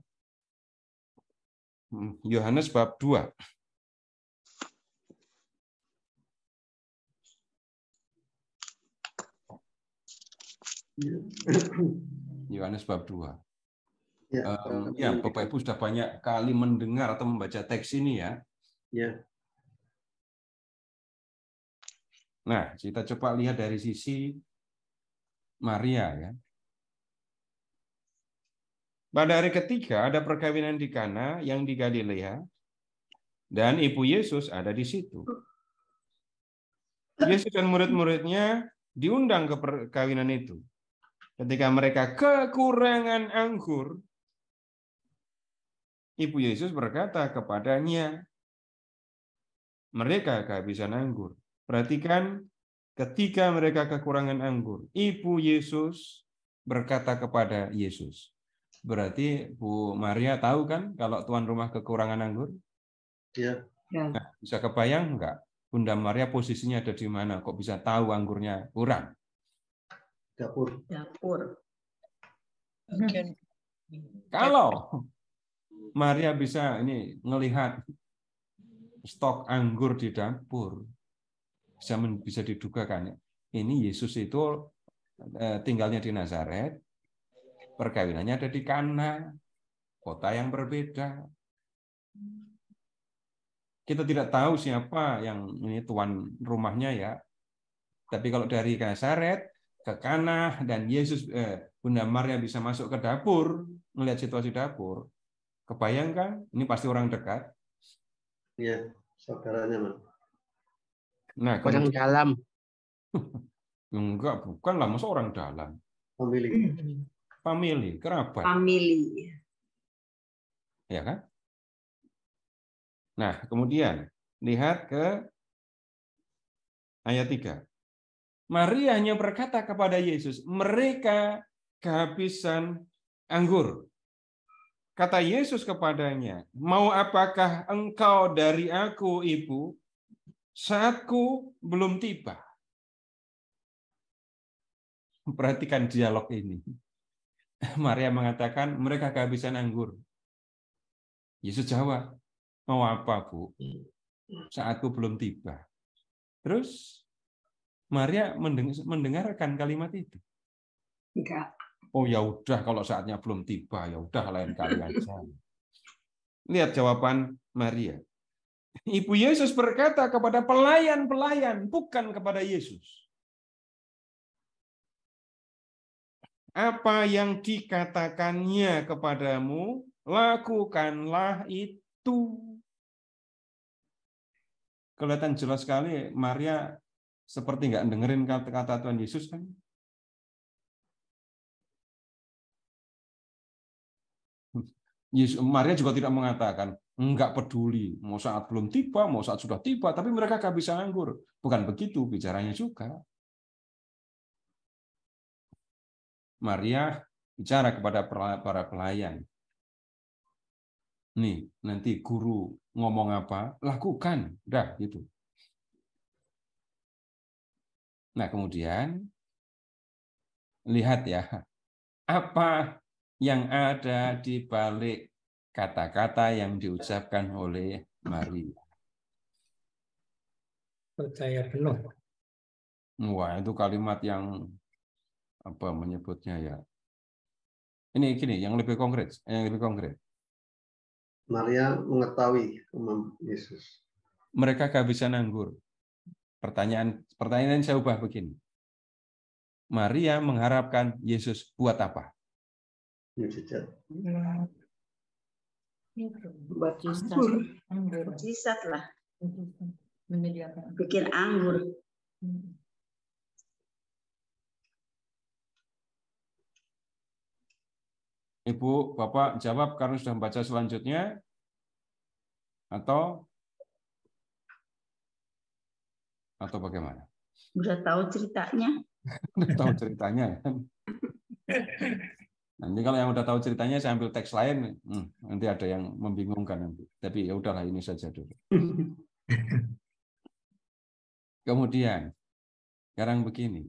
Hmm, Yohanes bab 2. Yohanes bab 2. Ya, um, ya Bapak gitu. Ibu sudah banyak kali mendengar atau membaca teks ini ya. Ya. Nah, kita coba lihat dari sisi Maria ya. Pada hari ketiga ada perkawinan di Kana yang di Galilea dan ibu Yesus ada di situ. Yesus dan murid-muridnya diundang ke perkawinan itu. Ketika mereka kekurangan anggur, Ibu Yesus berkata kepadanya, mereka kehabisan anggur. Perhatikan ketika mereka kekurangan anggur, Ibu Yesus berkata kepada Yesus. Berarti Bu Maria tahu kan kalau tuan rumah kekurangan anggur? Iya. Ya. Nah, bisa kebayang enggak? Bunda Maria posisinya ada di mana? Kok bisa tahu anggurnya kurang? Dapur. Dapur. Kalau Maria bisa ini ngelihat stok anggur di dapur. Bisa bisa diduga kan ini Yesus itu eh, tinggalnya di Nazaret, perkawinannya ada di Kana, kota yang berbeda. Kita tidak tahu siapa yang ini tuan rumahnya ya. Tapi kalau dari Nazaret ke Kana dan Yesus eh, Bunda Maria bisa masuk ke dapur, melihat situasi dapur, Kebayangkan, ini pasti orang dekat. Iya, saudaranya, Mas. Nah, orang dalam. enggak, bukan lah, masa orang dalam. Family. Family, kerabat. Family. Ya kan? Nah, kemudian lihat ke ayat 3. Maria hanya berkata kepada Yesus, mereka kehabisan anggur. Kata Yesus kepadanya, "Mau apakah engkau dari aku, Ibu? Saatku belum tiba." Perhatikan dialog ini. Maria mengatakan, "Mereka kehabisan anggur." Yesus jawab, "Mau apa, Bu? Saatku belum tiba." Terus Maria mendengarkan kalimat itu. Enggak. Oh ya udah kalau saatnya belum tiba ya udah lain kali aja. Lihat jawaban Maria. Ibu Yesus berkata kepada pelayan-pelayan bukan kepada Yesus. Apa yang dikatakannya kepadamu, lakukanlah itu. Kelihatan jelas sekali Maria seperti nggak dengerin kata-kata Tuhan Yesus kan? Maria juga tidak mengatakan enggak peduli mau saat belum tiba, mau saat sudah tiba, tapi mereka bisa nganggur. Bukan begitu bicaranya juga. Maria bicara kepada para pelayan. Nih, nanti guru ngomong apa, lakukan. Dah, gitu. Nah, kemudian lihat ya, apa yang ada di balik kata-kata yang diucapkan oleh Maria. Percaya penuh. Wah, itu kalimat yang apa menyebutnya ya. Ini gini, yang lebih konkret, yang lebih konkret. Maria mengetahui umum Yesus. Mereka kehabisan anggur. Pertanyaan pertanyaan saya ubah begini. Maria mengharapkan Yesus buat apa? Iya, buat jusat. Anggur. Jusat lah. Menyediakan. Bikin anggur. Ibu, Bapak jawab karena sudah membaca selanjutnya atau atau bagaimana? Sudah tahu ceritanya. Sudah tahu ceritanya. Nanti kalau yang udah tahu ceritanya saya ambil teks lain, hmm, nanti ada yang membingungkan nanti. Tapi ya udahlah ini saja dulu. Kemudian sekarang begini,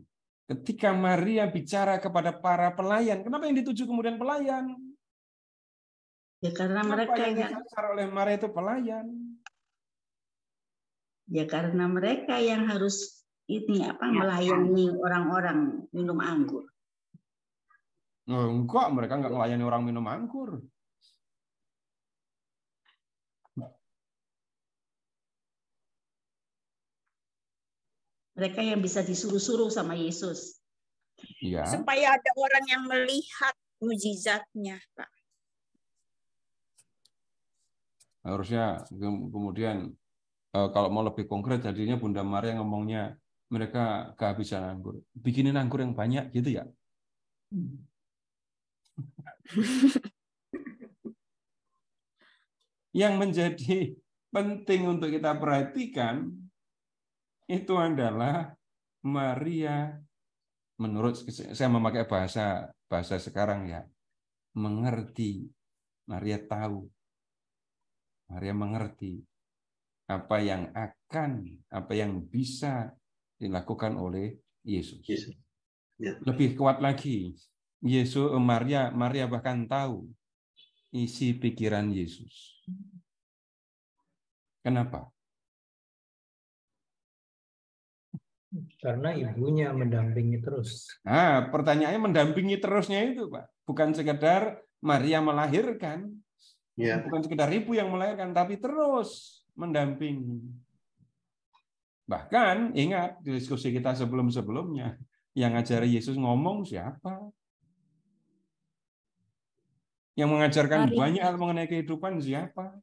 ketika Maria bicara kepada para pelayan, kenapa yang dituju kemudian pelayan? Ya karena kenapa mereka yang disasar oleh Maria itu pelayan. Ya karena mereka yang harus ini apa ya. melayani orang-orang minum anggur. Enggak, mereka enggak melayani orang minum anggur. Mereka yang bisa disuruh-suruh sama Yesus. Ya. Supaya ada orang yang melihat mujizatnya, Pak. Harusnya kemudian eh, kalau mau lebih konkret jadinya Bunda Maria ngomongnya mereka kehabisan anggur. Bikinin anggur yang banyak gitu ya. Hmm yang menjadi penting untuk kita perhatikan itu adalah Maria menurut saya memakai bahasa bahasa sekarang ya mengerti Maria tahu Maria mengerti apa yang akan apa yang bisa dilakukan oleh Yesus. Ya. Lebih kuat lagi Yesus eh, Maria Maria bahkan tahu isi pikiran Yesus. Kenapa? Karena ibunya mendampingi terus. Nah, pertanyaannya mendampingi terusnya itu, Pak. Bukan sekedar Maria melahirkan. Ya. Bukan sekedar ibu yang melahirkan, tapi terus mendampingi. Bahkan ingat diskusi kita sebelum-sebelumnya, yang ngajari Yesus ngomong siapa? Yang mengajarkan Maria. banyak hal mengenai kehidupan siapa?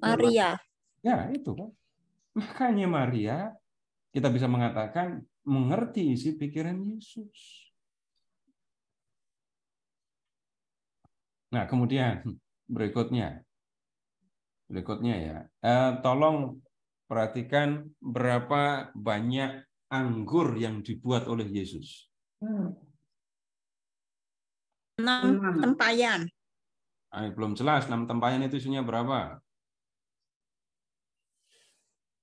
Maria. Ya, itu kan. Makanya Maria kita bisa mengatakan mengerti isi pikiran Yesus. Nah, kemudian berikutnya. Berikutnya ya. Eh, tolong perhatikan berapa banyak anggur yang dibuat oleh Yesus. Hmm. 6 tempayan. Ay, ah, belum jelas 6 tempayan itu isinya berapa?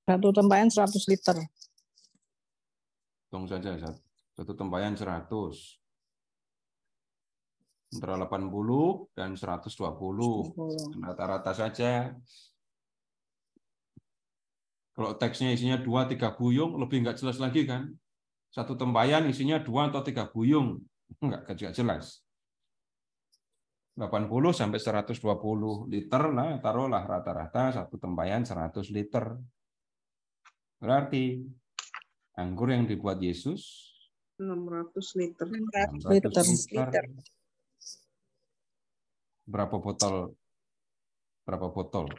Satu tempayan 100 liter. Hitung saja, satu tempayan 100. Antara 80 dan 120. Rata-rata saja. Kalau teksnya isinya 2 3 buyung, lebih enggak jelas lagi kan? Satu tempayan isinya dua atau tiga buyung, Enggak, enggak jelas. 80 sampai 120 liter lah taruhlah rata-rata satu tempayan 100 liter. Berarti anggur yang dibuat Yesus 600 liter. 600 liter. liter. Berapa botol? Berapa botol?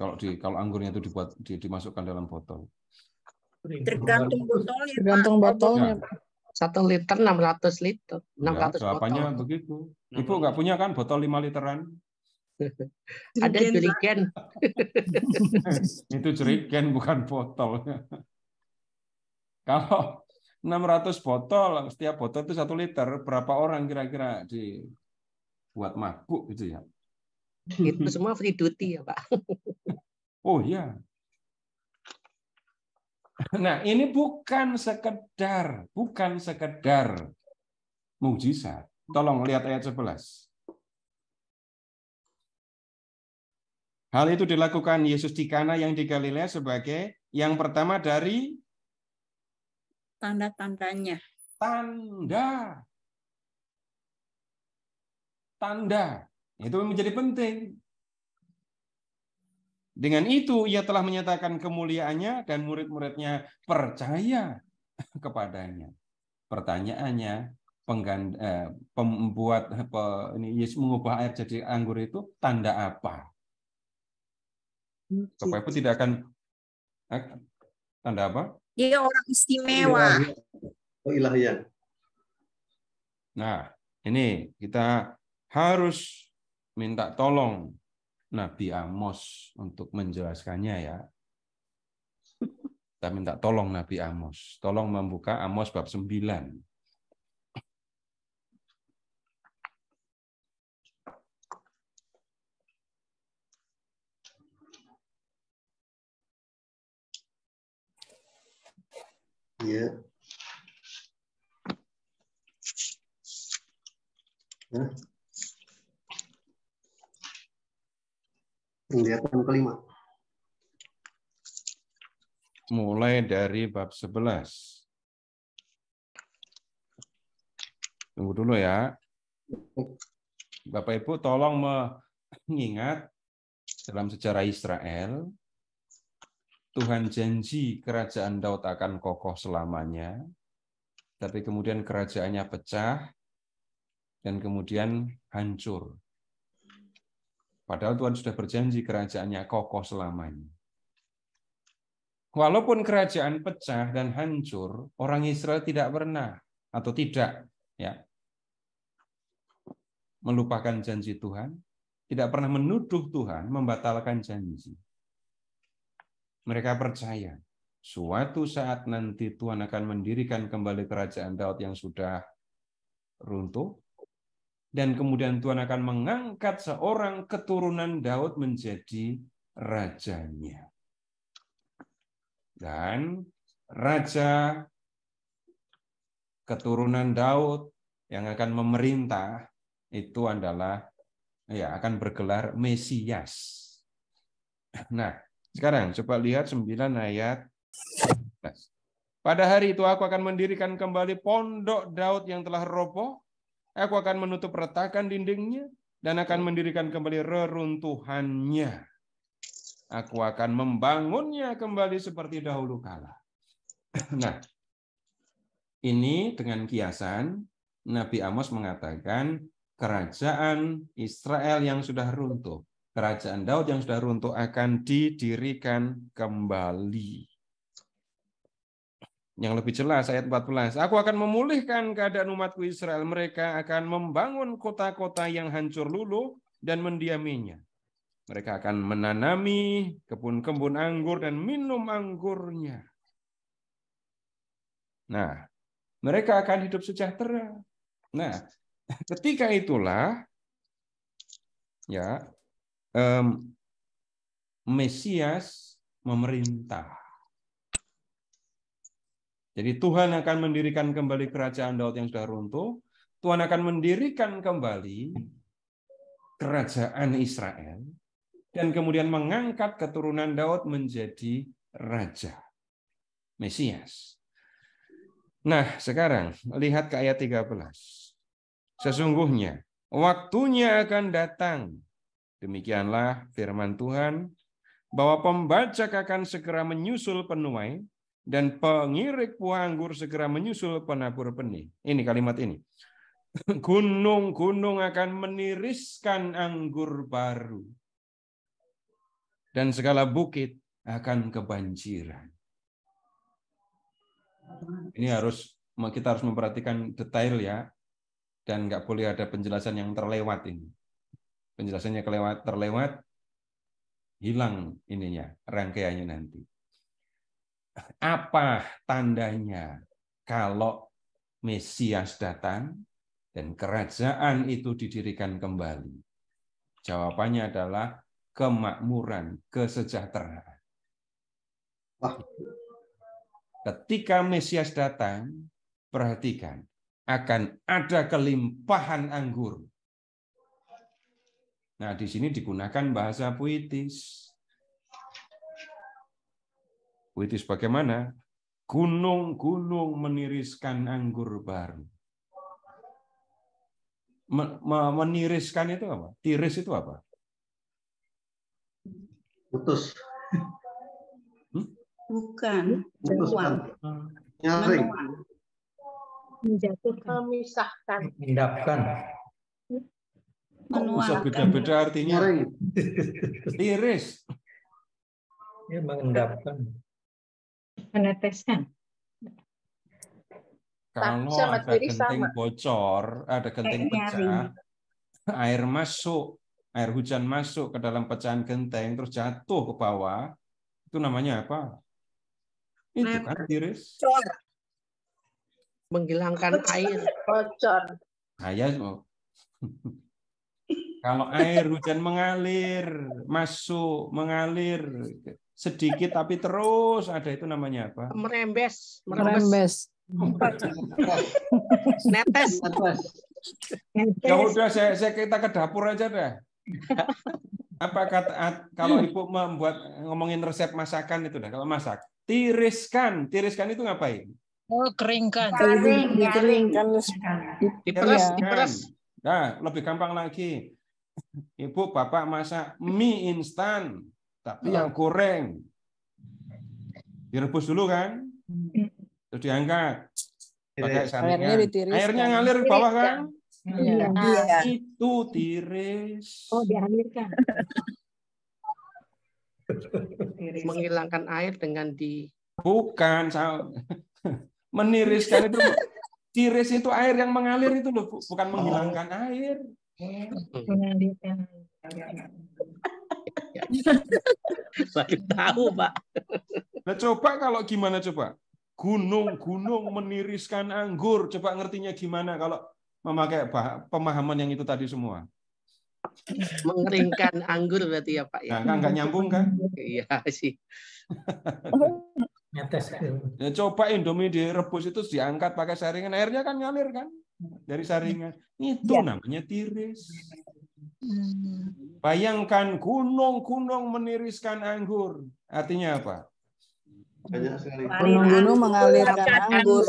Kalau di kalau anggurnya itu dibuat di, dimasukkan dalam botol. Tergantung botolnya. Tergantung botolnya. Ya satu liter 600 liter. 600 ya, botol. begitu. Ibu nggak punya kan botol 5 literan? Ada jerigen. Itu jerigen bukan botol. Kalau 600 botol, setiap botol itu satu liter, berapa orang kira-kira dibuat mabuk gitu ya? Itu semua free duty ya Pak. Oh iya, Nah, ini bukan sekedar, bukan sekedar mujizat. Tolong lihat ayat 11. Hal itu dilakukan Yesus di Kana yang di Galilea sebagai yang pertama dari tanda-tandanya. Tanda. Tanda. Itu menjadi penting. Dengan itu ia telah menyatakan kemuliaannya dan murid-muridnya percaya kepadanya. Pertanyaannya, pengganda, eh, pembuat ini Yesus mengubah air jadi anggur itu tanda apa? Supaya itu tidak akan eh, tanda apa? Dia orang istimewa. Iya. Oh ya. Nah, ini kita harus minta tolong Nabi Amos untuk menjelaskannya ya. Kita minta tolong Nabi Amos. Tolong membuka Amos bab 9. Ya. Penglihatan kelima. Mulai dari bab 11. Tunggu dulu ya. Bapak Ibu tolong mengingat dalam sejarah Israel, Tuhan janji kerajaan Daud akan kokoh selamanya, tapi kemudian kerajaannya pecah dan kemudian hancur. Padahal Tuhan sudah berjanji kerajaannya kokoh selamanya. Walaupun kerajaan pecah dan hancur, orang Israel tidak pernah atau tidak ya melupakan janji Tuhan, tidak pernah menuduh Tuhan membatalkan janji. Mereka percaya suatu saat nanti Tuhan akan mendirikan kembali kerajaan Daud yang sudah runtuh dan kemudian Tuhan akan mengangkat seorang keturunan Daud menjadi rajanya. Dan raja keturunan Daud yang akan memerintah itu adalah ya akan bergelar Mesias. Nah, sekarang coba lihat 9 ayat Pada hari itu aku akan mendirikan kembali pondok Daud yang telah roboh Aku akan menutup retakan dindingnya dan akan mendirikan kembali reruntuhannya. Aku akan membangunnya kembali seperti dahulu kala. Nah, ini dengan kiasan Nabi Amos mengatakan kerajaan Israel yang sudah runtuh, kerajaan Daud yang sudah runtuh akan didirikan kembali. Yang lebih jelas ayat 14, Aku akan memulihkan keadaan umatku Israel. Mereka akan membangun kota-kota yang hancur lulu dan mendiaminya. Mereka akan menanami kebun-kebun anggur dan minum anggurnya. Nah, mereka akan hidup sejahtera. Nah, ketika itulah ya um, Mesias memerintah jadi Tuhan akan mendirikan kembali kerajaan Daud yang sudah runtuh. Tuhan akan mendirikan kembali kerajaan Israel dan kemudian mengangkat keturunan Daud menjadi raja Mesias. Nah, sekarang lihat ke ayat 13. Sesungguhnya waktunya akan datang. Demikianlah firman Tuhan bahwa pembajak akan segera menyusul penuai dan pengirik buah anggur segera menyusul penabur benih. Ini kalimat ini. Gunung-gunung akan meniriskan anggur baru. Dan segala bukit akan kebanjiran. Ini harus kita harus memperhatikan detail ya. Dan nggak boleh ada penjelasan yang terlewat ini. Penjelasannya kelewat terlewat hilang ininya rangkaiannya nanti apa tandanya kalau Mesias datang dan kerajaan itu didirikan kembali? Jawabannya adalah kemakmuran, kesejahteraan. Ketika Mesias datang, perhatikan, akan ada kelimpahan anggur. Nah, di sini digunakan bahasa puitis. Which is bagaimana? Gunung-gunung meniriskan anggur baru. Meniriskan itu apa? Tiris itu apa? Putus. Hmm? Bukan. Putus. Nyaring. Menjatuhkan. Memisahkan. Mendapkan. Kok bisa beda-beda artinya? Tiris. Ya, mengendapkan meneteskan. Kalau sama ada genting sama. bocor, ada genting pecah, air masuk, air hujan masuk ke dalam pecahan genteng, terus jatuh ke bawah, itu namanya apa? Itu kan tiris. Cor. Menghilangkan air. Bocor. Saya kalau air hujan mengalir, masuk, mengalir, sedikit tapi terus ada itu namanya apa? Merembes. Merembes. Netes. Ya udah saya, saya kita ke dapur aja deh. Apa kata kalau ibu membuat ngomongin resep masakan itu dah kalau masak tiriskan tiriskan itu ngapain? Oh keringkan. Kering, dikeringkan. diperas diperas iya. Nah lebih gampang lagi. Ibu bapak masak mie instan tapi yang goreng direbus dulu kan, hmm. terus diangkat pakai Airnya, Airnya ngalir ke bawah kan? Iya. Iya. Ah, iya. itu tiris. Oh, dihamirkan. Menghilangkan air dengan di Bukan, meniriskan itu tiris itu air yang mengalir itu loh, bukan menghilangkan oh. air. Hmm. Saya tahu, Pak. Nah, coba kalau gimana coba? Gunung-gunung meniriskan anggur. Coba ngertinya gimana kalau memakai pemahaman yang itu tadi semua? Mengeringkan anggur berarti ya, Pak. Ya. Nah, nggak nyambung, kan? Iya sih. Netes. Gitu. Ya, coba Indomie direbus itu diangkat pakai saringan, airnya kan ngalir kan dari saringan. Itu ya. namanya tiris. Hmm. Bayangkan gunung-gunung meniriskan anggur. Artinya apa? Gunung-gunung mengalirkan anggur.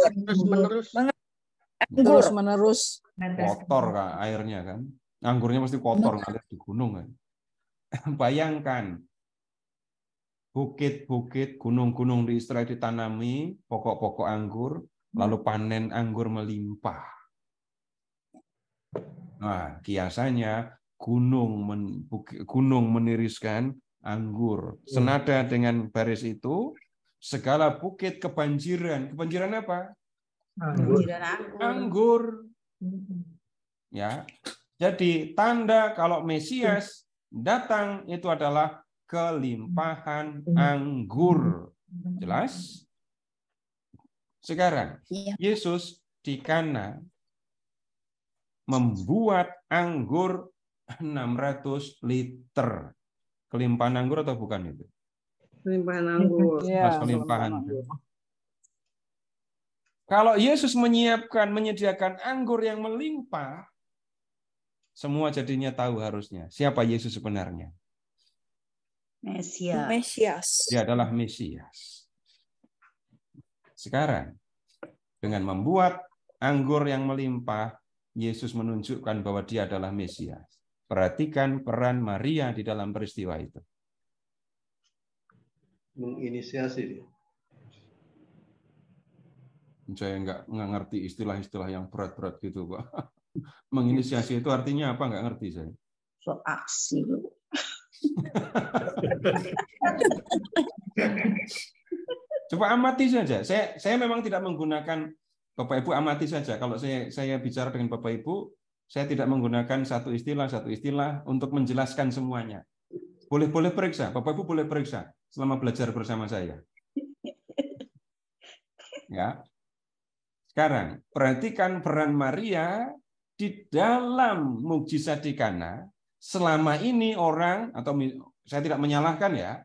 Terus menerus. Kotor kan airnya kan? Anggurnya pasti kotor ngalir di gunung kan? Bayangkan bukit-bukit, gunung-gunung di Israel ditanami pokok-pokok anggur, lalu hmm. panen anggur melimpah. Nah, kiasannya gunung men, gunung meniriskan anggur. Iya. Senada dengan baris itu, segala bukit kebanjiran. Kebanjiran apa? Anggur. Anggur. Mm-hmm. Ya. Jadi tanda kalau Mesias datang itu adalah kelimpahan mm-hmm. anggur. Mm-hmm. Jelas? Sekarang iya. Yesus di Kana membuat anggur 600 liter. Kelimpahan anggur atau bukan itu? Kelimpahan iya, anggur. Iya. Mas kelimpahan. Kalau Yesus menyiapkan, menyediakan anggur yang melimpah, semua jadinya tahu harusnya siapa Yesus sebenarnya. Mesias. Dia adalah Mesias. Sekarang dengan membuat anggur yang melimpah, Yesus menunjukkan bahwa dia adalah Mesias. Perhatikan peran Maria di dalam peristiwa itu. Menginisiasi dia. Saya nggak, ngerti istilah-istilah yang berat-berat gitu, Pak. Menginisiasi itu artinya apa? Nggak ngerti saya. aksi. Coba amati saja. Saya saya memang tidak menggunakan Bapak Ibu amati saja. Kalau saya saya bicara dengan Bapak Ibu, saya tidak menggunakan satu istilah, satu istilah untuk menjelaskan semuanya. Boleh-boleh periksa, Bapak-Ibu boleh periksa selama belajar bersama saya. Ya. Sekarang, perhatikan peran Maria di dalam mukjizat di Kana. Selama ini orang atau saya tidak menyalahkan ya.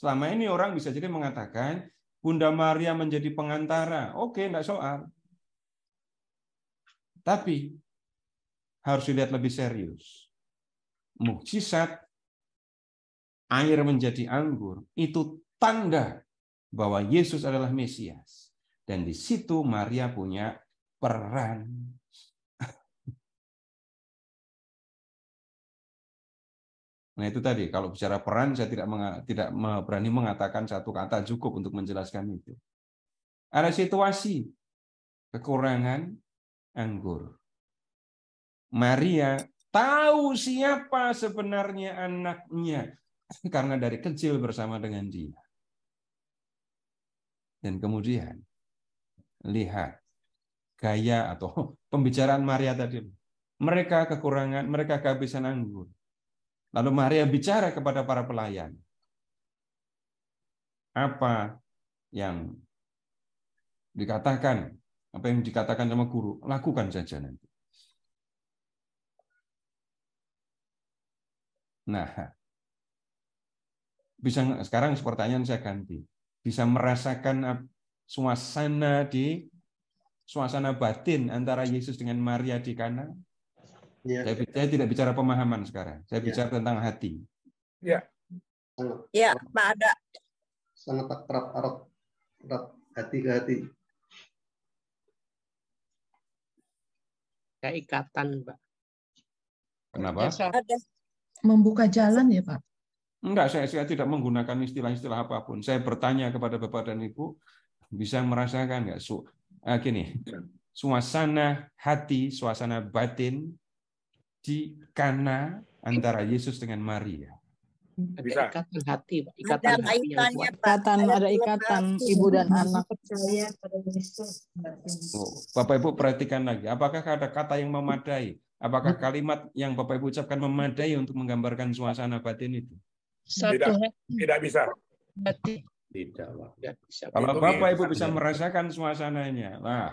Selama ini orang bisa jadi mengatakan Bunda Maria menjadi pengantara. Oke, enggak soal. Tapi harus dilihat lebih serius. Mukjizat air menjadi anggur itu tanda bahwa Yesus adalah Mesias. Dan di situ Maria punya peran. Nah itu tadi, kalau bicara peran saya tidak tidak berani mengatakan satu kata cukup untuk menjelaskan itu. Ada situasi kekurangan anggur. Maria tahu siapa sebenarnya anaknya karena dari kecil bersama dengan dia. Dan kemudian lihat gaya atau pembicaraan Maria tadi. Mereka kekurangan, mereka kehabisan anggur. Lalu Maria bicara kepada para pelayan. Apa yang dikatakan, apa yang dikatakan sama guru, lakukan saja nanti. Nah, bisa sekarang pertanyaan saya ganti. Bisa merasakan suasana di suasana batin antara Yesus dengan Maria di Kana? Ya. Saya, saya tidak bicara pemahaman sekarang. Saya ya. bicara tentang hati. Ya. Ya, Pak ada. Sangat akrab, akrab, hati ke hati. Keikatan, Pak. Kenapa? Ada membuka jalan ya Pak? Enggak, saya, saya tidak menggunakan istilah-istilah apapun. Saya bertanya kepada Bapak dan Ibu, bisa merasakan nggak? Su, uh, gini, suasana hati, suasana batin di kana antara Yesus dengan Maria. Bisa. Ada ikatan hati, Pak. Ya, ikatan ada Ikatan, ada ikatan ibu dan anak. Percaya pada Yesus. Oh, Bapak Ibu perhatikan lagi, apakah ada kata yang memadai? Apakah hmm. kalimat yang Bapak Ibu ucapkan memadai untuk menggambarkan suasana batin itu? Satu tidak, tidak bisa. Batin. Tidak, Kalau Bapak Ibu bisa merasakan suasananya, lah.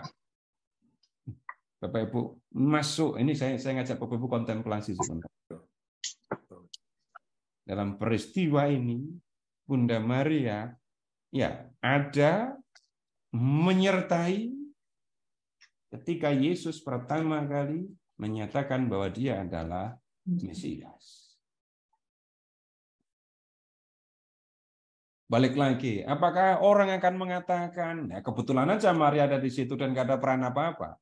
Bapak Ibu masuk. Ini saya saya ngajak Bapak Ibu kontemplasi sebentar. Dalam peristiwa ini, Bunda Maria, ya ada menyertai ketika Yesus pertama kali menyatakan bahwa dia adalah hmm. Mesias. Balik lagi, apakah orang akan mengatakan, ya kebetulan aja Maria ada di situ dan gak ada peran apa-apa?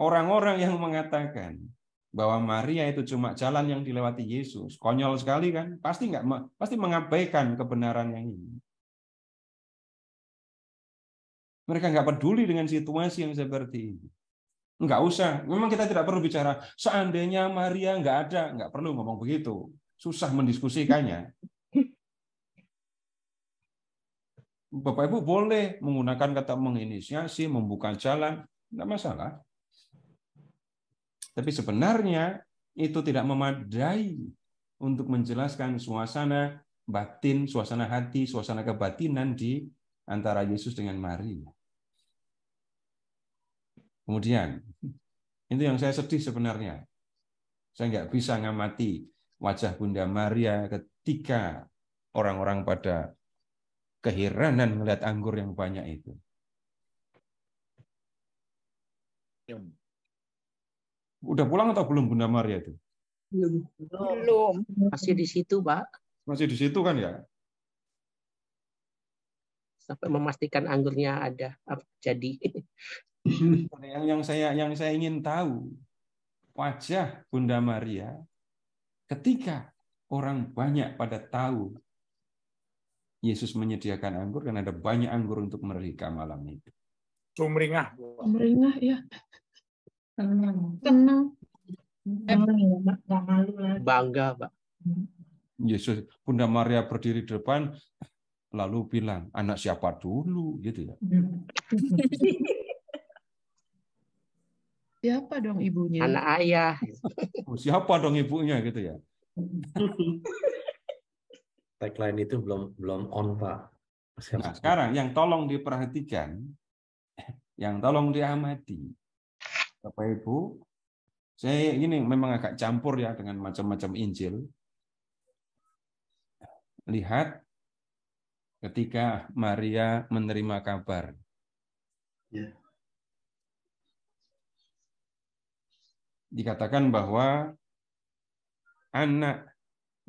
Orang-orang yang mengatakan bahwa Maria itu cuma jalan yang dilewati Yesus, konyol sekali kan? Pasti nggak, pasti mengabaikan kebenaran yang ini. Mereka nggak peduli dengan situasi yang seperti ini. Enggak usah. Memang kita tidak perlu bicara seandainya Maria enggak ada, enggak perlu ngomong begitu. Susah mendiskusikannya. Bapak Ibu boleh menggunakan kata menginisiasi, membuka jalan, enggak masalah. Tapi sebenarnya itu tidak memadai untuk menjelaskan suasana batin, suasana hati, suasana kebatinan di antara Yesus dengan Maria. Kemudian, itu yang saya sedih sebenarnya. Saya nggak bisa ngamati wajah Bunda Maria ketika orang-orang pada keheranan melihat anggur yang banyak itu. Udah pulang atau belum Bunda Maria itu? Belum. Masih di situ, Pak. Masih di situ kan ya? Sampai memastikan anggurnya ada jadi. Nah, yang yang saya yang saya ingin tahu wajah Bunda Maria ketika orang banyak pada tahu Yesus menyediakan anggur dan ada banyak anggur untuk mereka malam itu. Sumringah. Sumringah ya. Tenang. Tenang. Eh, Bangga, Pak. Yesus Bunda Maria berdiri di depan lalu bilang, "Anak siapa dulu?" gitu ya. Hmm. siapa dong ibunya? Anak ayah. Oh, siapa dong ibunya gitu ya? Tagline itu belum belum on pak. Nah, sekarang yang tolong diperhatikan, yang tolong diamati, bapak ibu, saya ini memang agak campur ya dengan macam-macam Injil. Lihat ketika Maria menerima kabar. Ya. dikatakan bahwa anak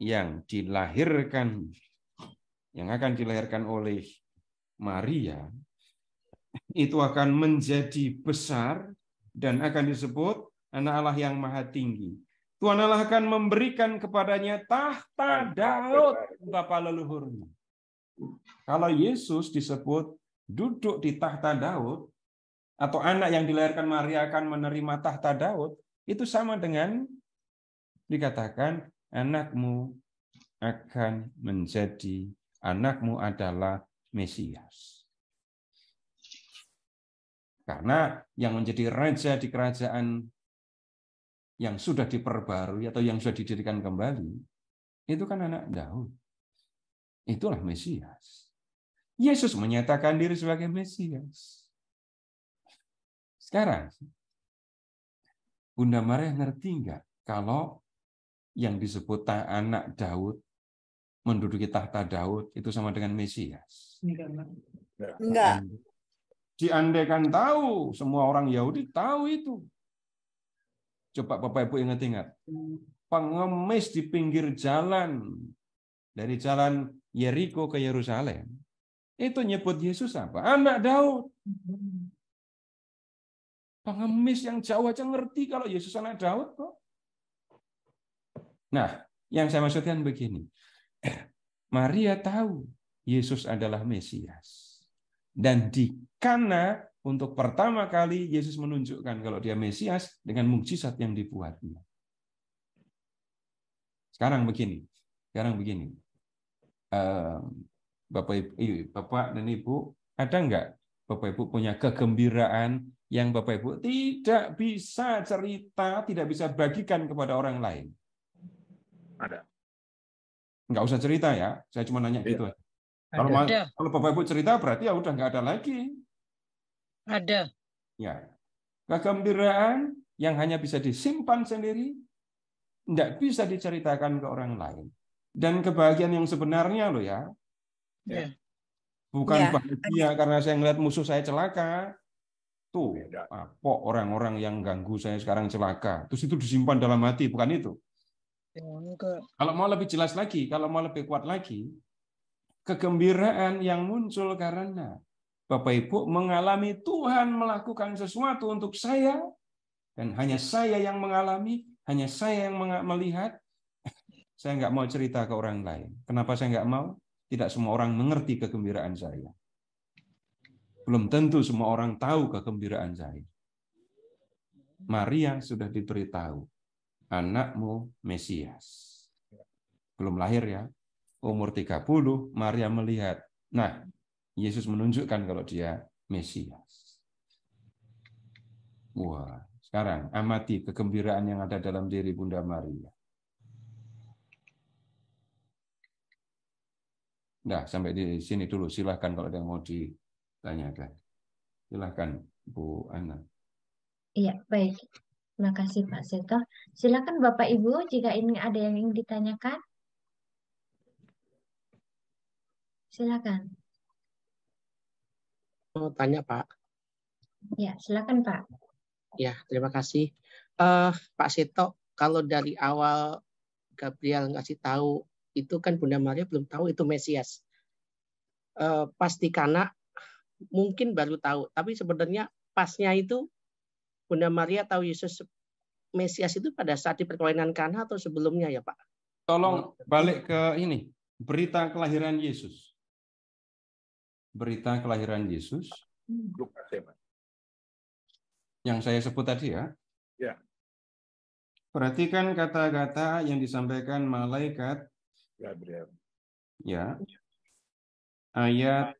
yang dilahirkan yang akan dilahirkan oleh Maria itu akan menjadi besar dan akan disebut anak Allah yang maha tinggi. Tuhan Allah akan memberikan kepadanya tahta Daud bapa leluhurnya. Kalau Yesus disebut duduk di tahta Daud atau anak yang dilahirkan Maria akan menerima tahta Daud, itu sama dengan dikatakan anakmu akan menjadi anakmu adalah Mesias. Karena yang menjadi raja di kerajaan yang sudah diperbarui atau yang sudah didirikan kembali, itu kan anak Daud. Itulah Mesias. Yesus menyatakan diri sebagai Mesias. Sekarang, Bunda Maria ngerti nggak kalau yang disebut anak Daud menduduki tahta Daud itu sama dengan Mesias? Enggak. Diandaikan tahu, semua orang Yahudi tahu itu. Coba Bapak Ibu ingat-ingat. Pengemis di pinggir jalan dari jalan Yeriko ke Yerusalem itu nyebut Yesus apa? Anak Daud. Mm-hmm. Pengemis yang jauh aja ngerti kalau Yesus anak Daud kok. Nah, yang saya maksudkan begini. Maria tahu Yesus adalah Mesias. Dan di Kana untuk pertama kali Yesus menunjukkan kalau dia Mesias dengan mukjizat yang dibuatnya. Sekarang begini, sekarang begini. Bapak, Ibu, Bapak dan Ibu, ada enggak Bapak Ibu punya kegembiraan yang Bapak Ibu tidak bisa cerita, tidak bisa bagikan kepada orang lain? Ada. Nggak usah cerita ya, saya cuma nanya ya. gitu. Kalau, ada. kalau Bapak Ibu cerita berarti ya udah nggak ada lagi. Ada. Ya. Kegembiraan yang hanya bisa disimpan sendiri, nggak bisa diceritakan ke orang lain. Dan kebahagiaan yang sebenarnya loh ya, ya. bukan ya. bahagia karena saya ngeliat musuh saya celaka, itu apa ah, orang-orang yang ganggu saya sekarang celaka. Terus itu disimpan dalam hati, bukan itu. Oh, kalau mau lebih jelas lagi, kalau mau lebih kuat lagi, kegembiraan yang muncul karena Bapak Ibu mengalami Tuhan melakukan sesuatu untuk saya dan hanya saya yang mengalami, hanya saya yang melihat. Saya nggak mau cerita ke orang lain. Kenapa saya nggak mau? Tidak semua orang mengerti kegembiraan saya. Belum tentu semua orang tahu kegembiraan saya. Maria sudah diberitahu, anakmu Mesias. Belum lahir ya, umur 30, Maria melihat. Nah, Yesus menunjukkan kalau dia Mesias. Wah, sekarang amati kegembiraan yang ada dalam diri Bunda Maria. Nah, sampai di sini dulu. Silahkan kalau ada yang mau di tanyakan. Silahkan Bu Ana. Iya, baik. Terima kasih Pak Seto. Silakan Bapak Ibu jika ini ada yang ingin ditanyakan. Silakan. Mau tanya Pak. iya silakan Pak. Ya, terima kasih. Uh, Pak Seto, kalau dari awal Gabriel ngasih tahu itu kan Bunda Maria belum tahu itu Mesias. Uh, pasti karena mungkin baru tahu, tapi sebenarnya pasnya itu Bunda Maria tahu Yesus Mesias itu pada saat di perkawinan Kana atau sebelumnya ya Pak? Tolong nah, balik ke ini, berita kelahiran Yesus. Berita kelahiran Yesus. Lukas ya Yang saya sebut tadi ya. Ya. Perhatikan kata-kata yang disampaikan malaikat Gabriel. Ya. Ayat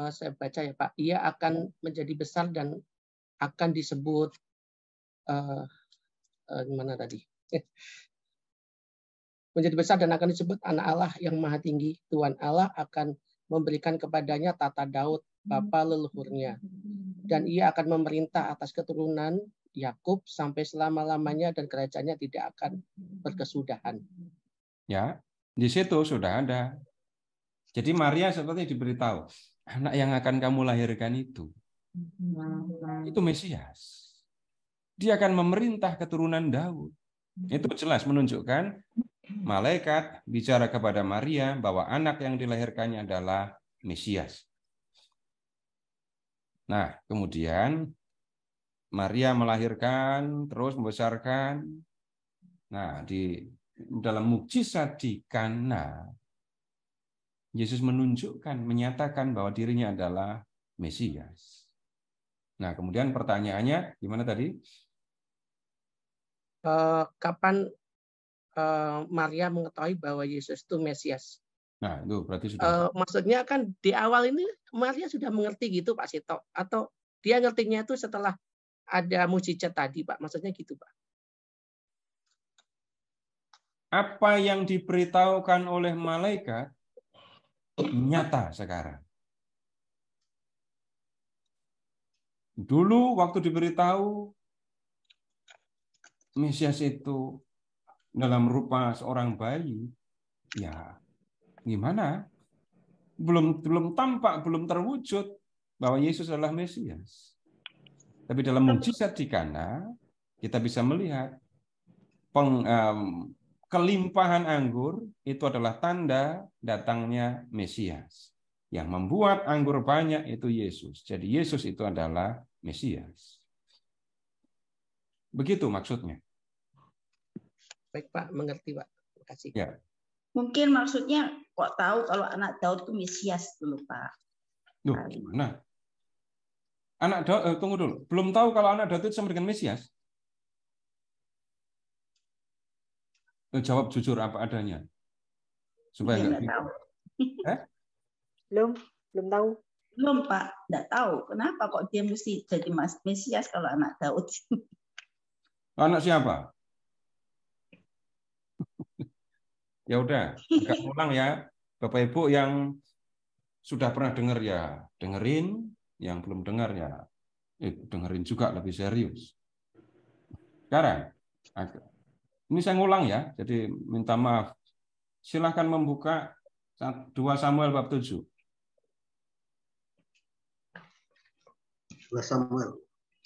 uh, saya baca ya Pak, ia akan ya. menjadi besar dan akan disebut uh, uh, gimana tadi? menjadi besar dan akan disebut anak Allah yang maha tinggi. Tuhan Allah akan memberikan kepadanya tata Daud, bapa hmm. leluhurnya. Hmm. Dan ia akan memerintah atas keturunan Yakub sampai selama-lamanya dan kerajaannya tidak akan berkesudahan. Hmm. Ya, di situ sudah ada. Jadi Maria seperti diberitahu, anak yang akan kamu lahirkan itu. Mm-hmm. Itu Mesias. Dia akan memerintah keturunan Daud. Mm-hmm. Itu jelas menunjukkan mm-hmm. malaikat bicara kepada Maria bahwa anak yang dilahirkannya adalah Mesias. Nah, kemudian Maria melahirkan, terus membesarkan. Nah, di dalam mukjizat di Kana Yesus menunjukkan, menyatakan bahwa dirinya adalah Mesias. Nah, kemudian pertanyaannya gimana tadi? Eh, kapan eh, Maria mengetahui bahwa Yesus itu Mesias? Nah, itu berarti sudah. Eh, maksudnya kan di awal ini Maria sudah mengerti gitu Pak Sito atau dia ngertinya itu setelah ada mujizat tadi Pak, maksudnya gitu Pak. Apa yang diberitahukan oleh malaikat nyata sekarang. Dulu waktu diberitahu Mesias itu dalam rupa seorang bayi, ya gimana? Belum belum tampak, belum terwujud bahwa Yesus adalah Mesias. Tapi dalam mujizat di Kana kita bisa melihat peng, um, kelimpahan anggur itu adalah tanda datangnya Mesias. Yang membuat anggur banyak itu Yesus. Jadi Yesus itu adalah Mesias. Begitu maksudnya. Baik Pak, mengerti Pak. Terima kasih. Ya. Mungkin maksudnya kok tahu kalau anak Daud itu Mesias dulu Pak. Duh, gimana? Anak Daud, eh, tunggu dulu. Belum tahu kalau anak Daud itu sama dengan Mesias? jawab jujur apa adanya. Supaya enggak iya, tahu. Eh? Belum, belum tahu. Belum, Pak. Enggak tahu. Kenapa kok dia mesti jadi Mas Mesias kalau anak Daud? Anak siapa? ya udah, enggak pulang ya. Bapak Ibu yang sudah pernah dengar ya, dengerin, yang belum dengar ya, eh, dengerin juga lebih serius. Sekarang ini saya ngulang ya, jadi minta maaf. Silahkan membuka 2 Samuel bab 7. 2 Samuel.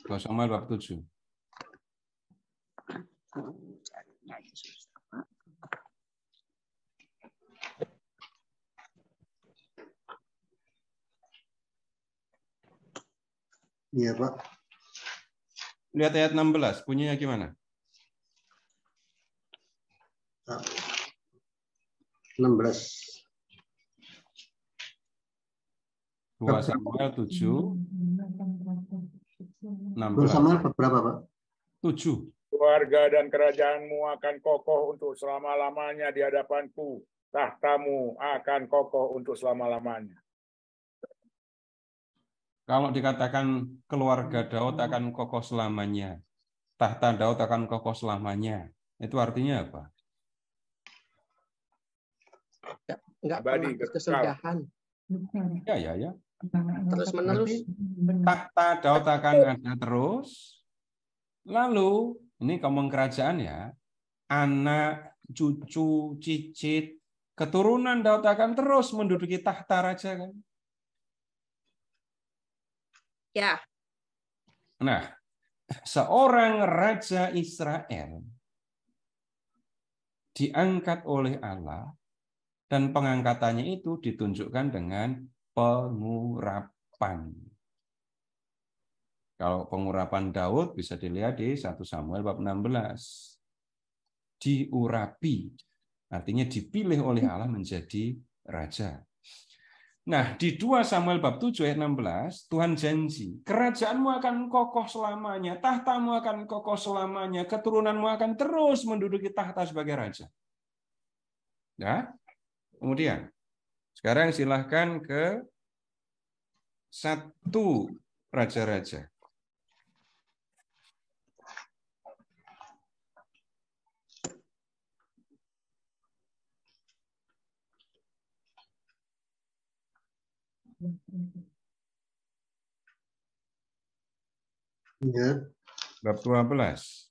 2 Samuel bab 7. Iya, Pak. Lihat ayat 16, bunyinya gimana? 16. 2 Samuel 7. 16. Samuel berapa, Pak? 7. Keluarga dan kerajaanmu akan kokoh untuk selama-lamanya di hadapanku. Tahtamu akan kokoh untuk selama-lamanya. Kalau dikatakan keluarga Daud akan kokoh selamanya, tahta Daud akan kokoh selamanya, itu artinya apa? nggak pernah kesudahan. Ya? ya, ya, ya. Terus menerus. Tahta Daud akan ada terus. Lalu, ini ngomong kerajaan ya, anak, cucu, cicit, keturunan Daud akan terus menduduki tahta raja kan? Ya. Nah, seorang raja Israel diangkat oleh Allah dan pengangkatannya itu ditunjukkan dengan pengurapan. Kalau pengurapan Daud bisa dilihat di 1 Samuel bab 16. Diurapi, artinya dipilih oleh Allah menjadi raja. Nah, di 2 Samuel bab 7 ayat 16, Tuhan janji, kerajaanmu akan kokoh selamanya, tahtamu akan kokoh selamanya, keturunanmu akan terus menduduki tahta sebagai raja. Ya, Kemudian, sekarang silahkan ke satu raja-raja. Ya. Bab 12.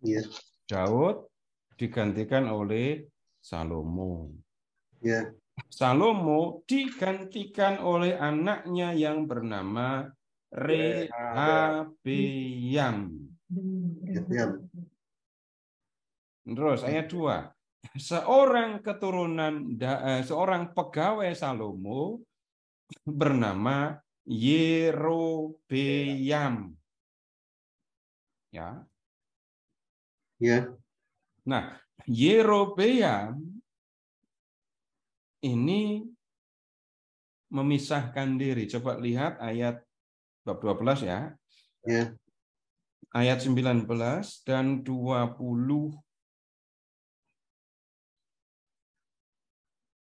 Iya. Daud digantikan oleh Salomo. Iya. Salomo digantikan oleh anaknya yang bernama Rehabiam. Terus ayat 2. Seorang keturunan eh, seorang pegawai Salomo bernama Yerobeam. Ya. Ya. Nah, Yerobea ini memisahkan diri. Coba lihat ayat bab 12 ya. Ya. Ayat 19 dan 20.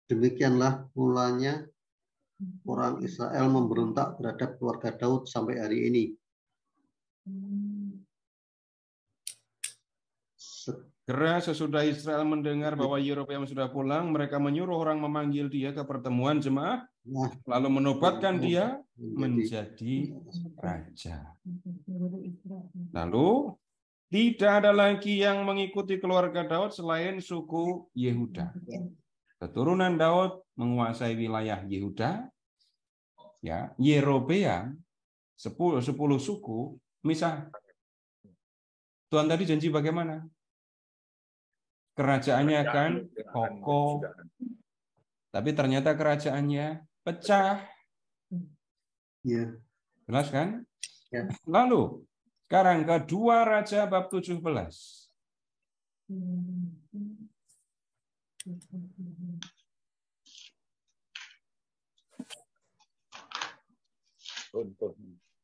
Demikianlah mulanya orang Israel memberontak terhadap keluarga Daud sampai hari ini. Karena sesudah Israel mendengar bahwa Yerobeam iya. sudah pulang, mereka menyuruh orang memanggil dia ke pertemuan jemaah, nah. lalu menobatkan iya. dia iya. menjadi raja. Lalu tidak ada lagi yang mengikuti keluarga Daud selain suku Yehuda. Keturunan Daud menguasai wilayah Yehuda, ya Yerobeam, sepuluh, sepuluh suku, misah. Tuhan tadi janji bagaimana? Kerajaannya akan kokoh. Tapi ternyata kerajaannya pecah. Iya. Jelas kan? Ya. Lalu, sekarang kedua Raja bab 17.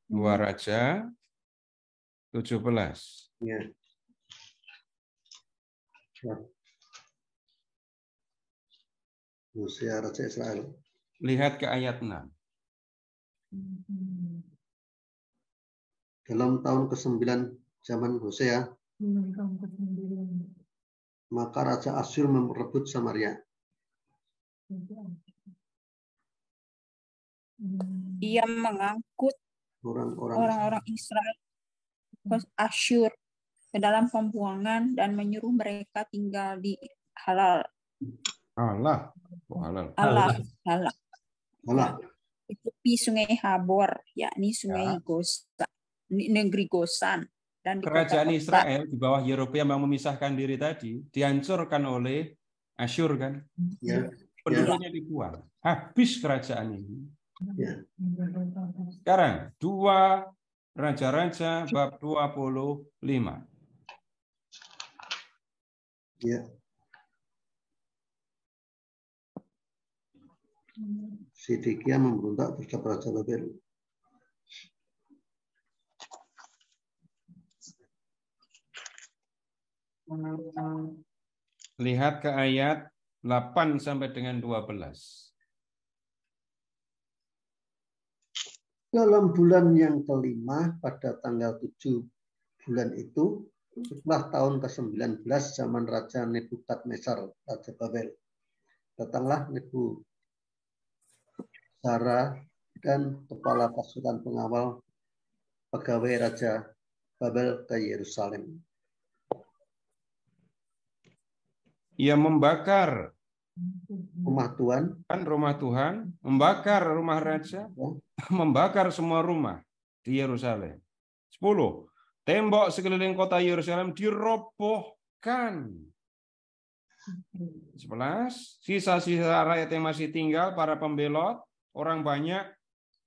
Dua Raja 17. Ya. Lihat ke ayat 6. Dalam tahun ke-9 zaman Hosea, maka Raja Asyur merebut Samaria. Hmm. Ia mengangkut orang-orang Israel ke Asyur ke dalam pembuangan dan menyuruh mereka tinggal di halal. Allah. Oh, halal. Allah. Halal. itu Di tepi sungai Habor, yakni sungai ya. Gosa, negeri Gosan. Dan di Kerajaan kota Israel di bawah Eropa yang memisahkan diri tadi dihancurkan oleh Asyur kan? Ya. ya. Penduduknya ya. dibuang. Habis kerajaan ini. Ya. Sekarang dua Raja-Raja bab 25. Ya. Sidikia memberontak terhadap Raja Babel. Lihat ke ayat 8 sampai dengan 12. Dalam bulan yang kelima pada tanggal 7 bulan itu setelah tahun ke-19 zaman Raja Nebukadnezar, Raja Babel. Datanglah Nebu Sara dan kepala pasukan pengawal pegawai Raja Babel ke Yerusalem. Ia membakar rumah Tuhan, kan rumah Tuhan, membakar rumah raja, ya. membakar semua rumah di Yerusalem. Sepuluh Tembok sekeliling kota Yerusalem dirobohkan. 11. Sisa-sisa rakyat yang masih tinggal, para pembelot, orang banyak,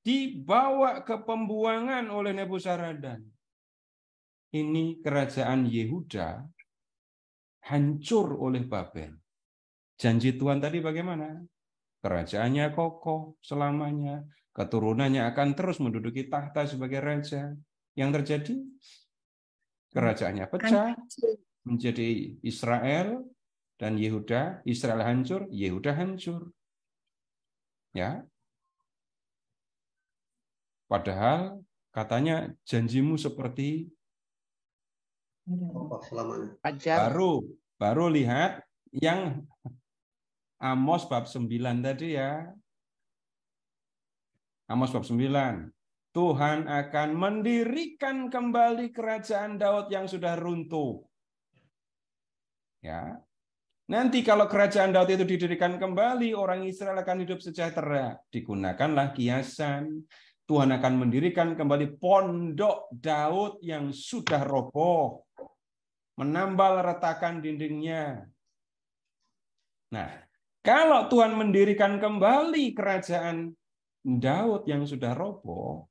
dibawa ke pembuangan oleh Nebuzaradan. Ini kerajaan Yehuda hancur oleh Babel. Janji Tuhan tadi bagaimana? Kerajaannya kokoh selamanya. Keturunannya akan terus menduduki tahta sebagai raja. Yang terjadi, Kerajaannya kan pecah menjadi Israel dan Yehuda. Israel hancur, Yehuda hancur. Ya. Padahal katanya janjimu seperti Baru baru lihat yang Amos bab 9 tadi ya. Amos bab 9. Tuhan akan mendirikan kembali kerajaan Daud yang sudah runtuh. Ya. Nanti kalau kerajaan Daud itu didirikan kembali, orang Israel akan hidup sejahtera. Digunakanlah kiasan. Tuhan akan mendirikan kembali pondok Daud yang sudah roboh. Menambal retakan dindingnya. Nah, kalau Tuhan mendirikan kembali kerajaan Daud yang sudah roboh,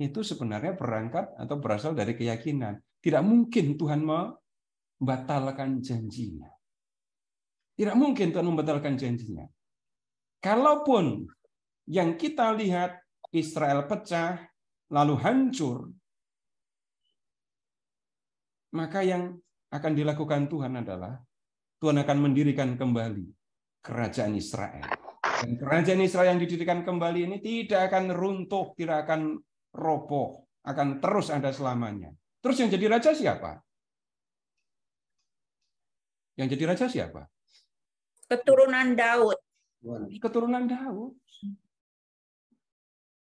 itu sebenarnya berangkat atau berasal dari keyakinan. Tidak mungkin Tuhan membatalkan janjinya. Tidak mungkin Tuhan membatalkan janjinya. Kalaupun yang kita lihat Israel pecah, lalu hancur, maka yang akan dilakukan Tuhan adalah Tuhan akan mendirikan kembali kerajaan Israel. Dan kerajaan Israel yang didirikan kembali ini tidak akan runtuh, tidak akan roboh, akan terus ada selamanya. Terus yang jadi raja siapa? Yang jadi raja siapa? Keturunan Daud. Keturunan Daud.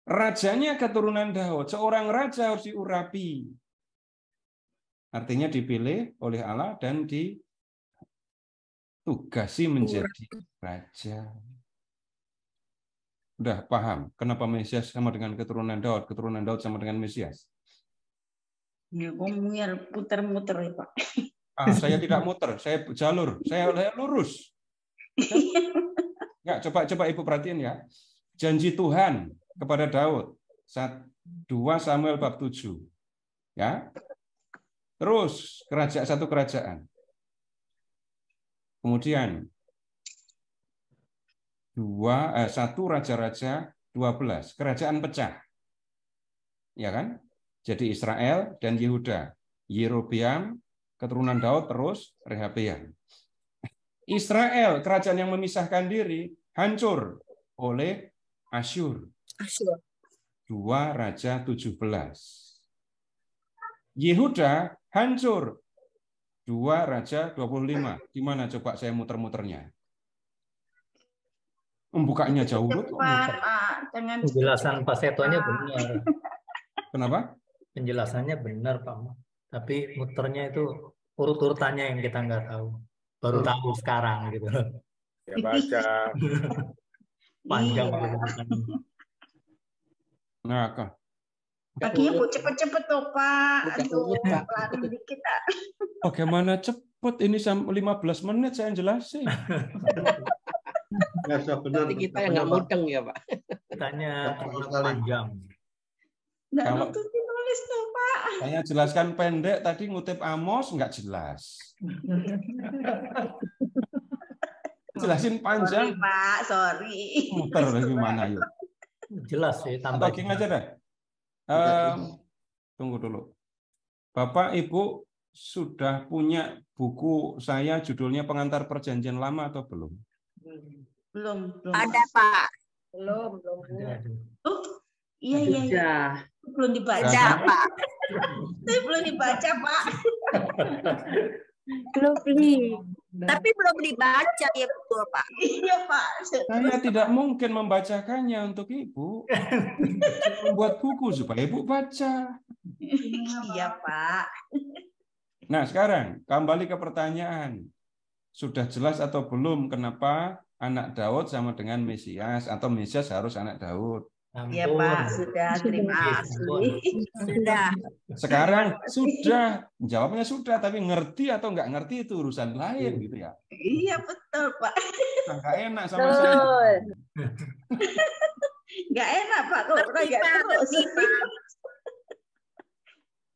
Rajanya keturunan Daud. Seorang raja harus diurapi. Artinya dipilih oleh Allah dan ditugasi menjadi raja. Sudah paham kenapa Mesias sama dengan keturunan Daud, keturunan Daud sama dengan Mesias? Ya, ngomongnya puter-muter ya, Pak. Ah, saya tidak muter, saya jalur, saya, saya lurus. Enggak, coba coba Ibu perhatiin ya. Janji Tuhan kepada Daud saat 2 Samuel bab 7. Ya. Terus kerajaan satu kerajaan. Kemudian dua eh, satu raja-raja 12 kerajaan pecah. Ya kan? Jadi Israel dan Yehuda. Yerobiam keturunan Daud terus Rehabeam. Israel kerajaan yang memisahkan diri hancur oleh Asyur. Dua Raja 17. Yehuda hancur. Dua Raja 25. Gimana coba saya muter-muternya? Membukanya jauh Pak. Ah, dengan penjelasan Pak Setonya ah. benar. Kenapa? Penjelasannya benar Pak. Tapi muternya itu urut-urutannya yang kita nggak tahu. Baru hmm. tahu sekarang gitu. Ya baca. Panjang. Iya. Nah, kah. Tadinya bu cepet-cepet tuh Pak. Aduh, lari kita. Bagaimana cepet? Ini 15 menit saya jelasin. Iya, Tapi kita yang nggak mudeng ya Pak. Tanya panjang. Nah, kalau tuh Pak. Saya jelaskan pendek tadi ngutip Amos nggak jelas. Jelasin panjang. Pak, sorry. Muter mana yuk? Jelas sih ya, tambah. Atau aja deh. tunggu dulu. Bapak Ibu sudah punya buku saya judulnya Pengantar Perjanjian Lama atau Belum. Hmm. Belum, Ada, Pak. Belum, belum. tuh iya, iya, iya. Belum dibaca, Pak. tapi belum dibaca, Pak. belum beli. Tapi belum dibaca ya bu Pak. Iya Pak. Saya tidak mungkin membacakannya untuk Ibu. Membuat buku supaya Ibu baca. Iya Pak. Nah sekarang kembali ke pertanyaan. Sudah jelas atau belum kenapa anak Daud sama dengan Mesias atau Mesias harus anak Daud. Iya Pak, sudah terima kasih. Sudah. Sekarang sudah, jawabnya sudah, tapi ngerti atau nggak ngerti itu urusan lain gitu ya. Iya betul Pak. Enggak nah, enak sama betul. saya. Nggak enak Pak, kalau nggak terus.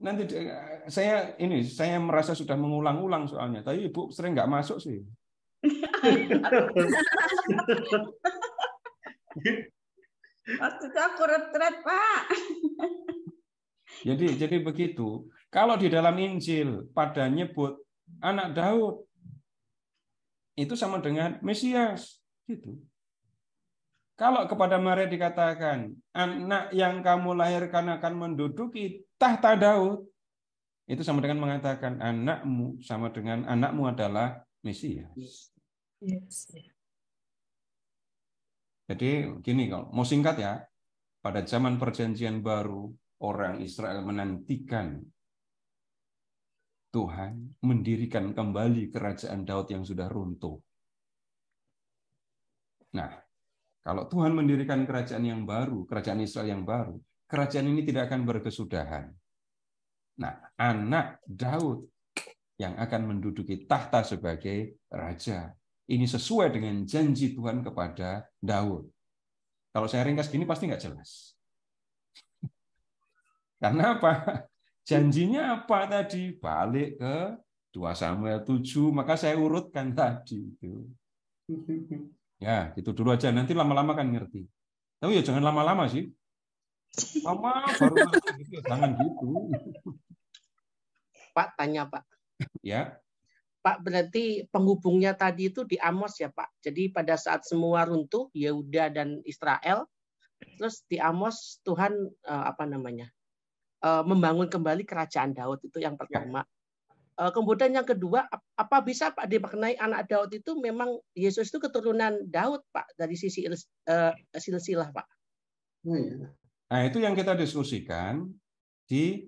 Nanti eh, saya ini saya merasa sudah mengulang-ulang soalnya, tapi ibu sering nggak masuk sih. Maksudnya aku retret, Pak. Jadi jadi begitu. Kalau di dalam Injil pada nyebut anak Daud itu sama dengan Mesias gitu. Kalau kepada Maria dikatakan anak yang kamu lahirkan akan menduduki tahta Daud itu sama dengan mengatakan anakmu sama dengan anakmu adalah Misi Yes. Ya? Iya Jadi gini kalau mau singkat ya, pada zaman perjanjian baru orang Israel menantikan Tuhan mendirikan kembali kerajaan Daud yang sudah runtuh. Nah, kalau Tuhan mendirikan kerajaan yang baru, kerajaan Israel yang baru, kerajaan ini tidak akan berkesudahan. Nah, anak Daud yang akan menduduki tahta sebagai raja. Ini sesuai dengan janji Tuhan kepada Daud. Kalau saya ringkas gini pasti nggak jelas. Karena apa? Janjinya apa tadi? Balik ke 2 Samuel 7, maka saya urutkan tadi itu. Ya, itu dulu aja. Nanti lama-lama kan ngerti. Tapi ya jangan lama-lama sih. Lama baru gitu. Jangan gitu. Pak, tanya Pak ya. Pak berarti penghubungnya tadi itu di Amos ya Pak. Jadi pada saat semua runtuh Yehuda dan Israel, terus di Amos Tuhan eh, apa namanya eh, membangun kembali kerajaan Daud itu yang pertama. Ya. Eh, kemudian yang kedua, apa bisa Pak dimaknai anak Daud itu memang Yesus itu keturunan Daud Pak dari sisi silsilah Pak. Oh, iya. Nah itu yang kita diskusikan di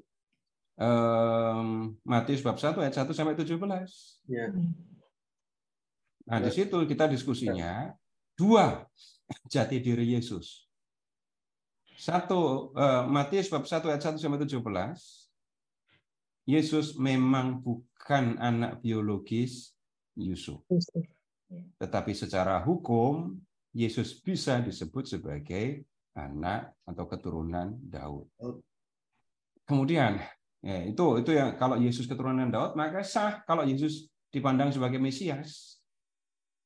um, Matius bab 1 ayat 1 sampai 17. Ya. Nah, di ya. situ kita diskusinya ya. dua jati diri Yesus. Satu uh, Matius bab 1 ayat 1 sampai 17. Yesus memang bukan anak biologis Yusuf. Ya. Tetapi secara hukum Yesus bisa disebut sebagai anak atau keturunan Daud. Kemudian Ya, itu itu yang kalau Yesus keturunan Daud maka sah kalau Yesus dipandang sebagai Mesias.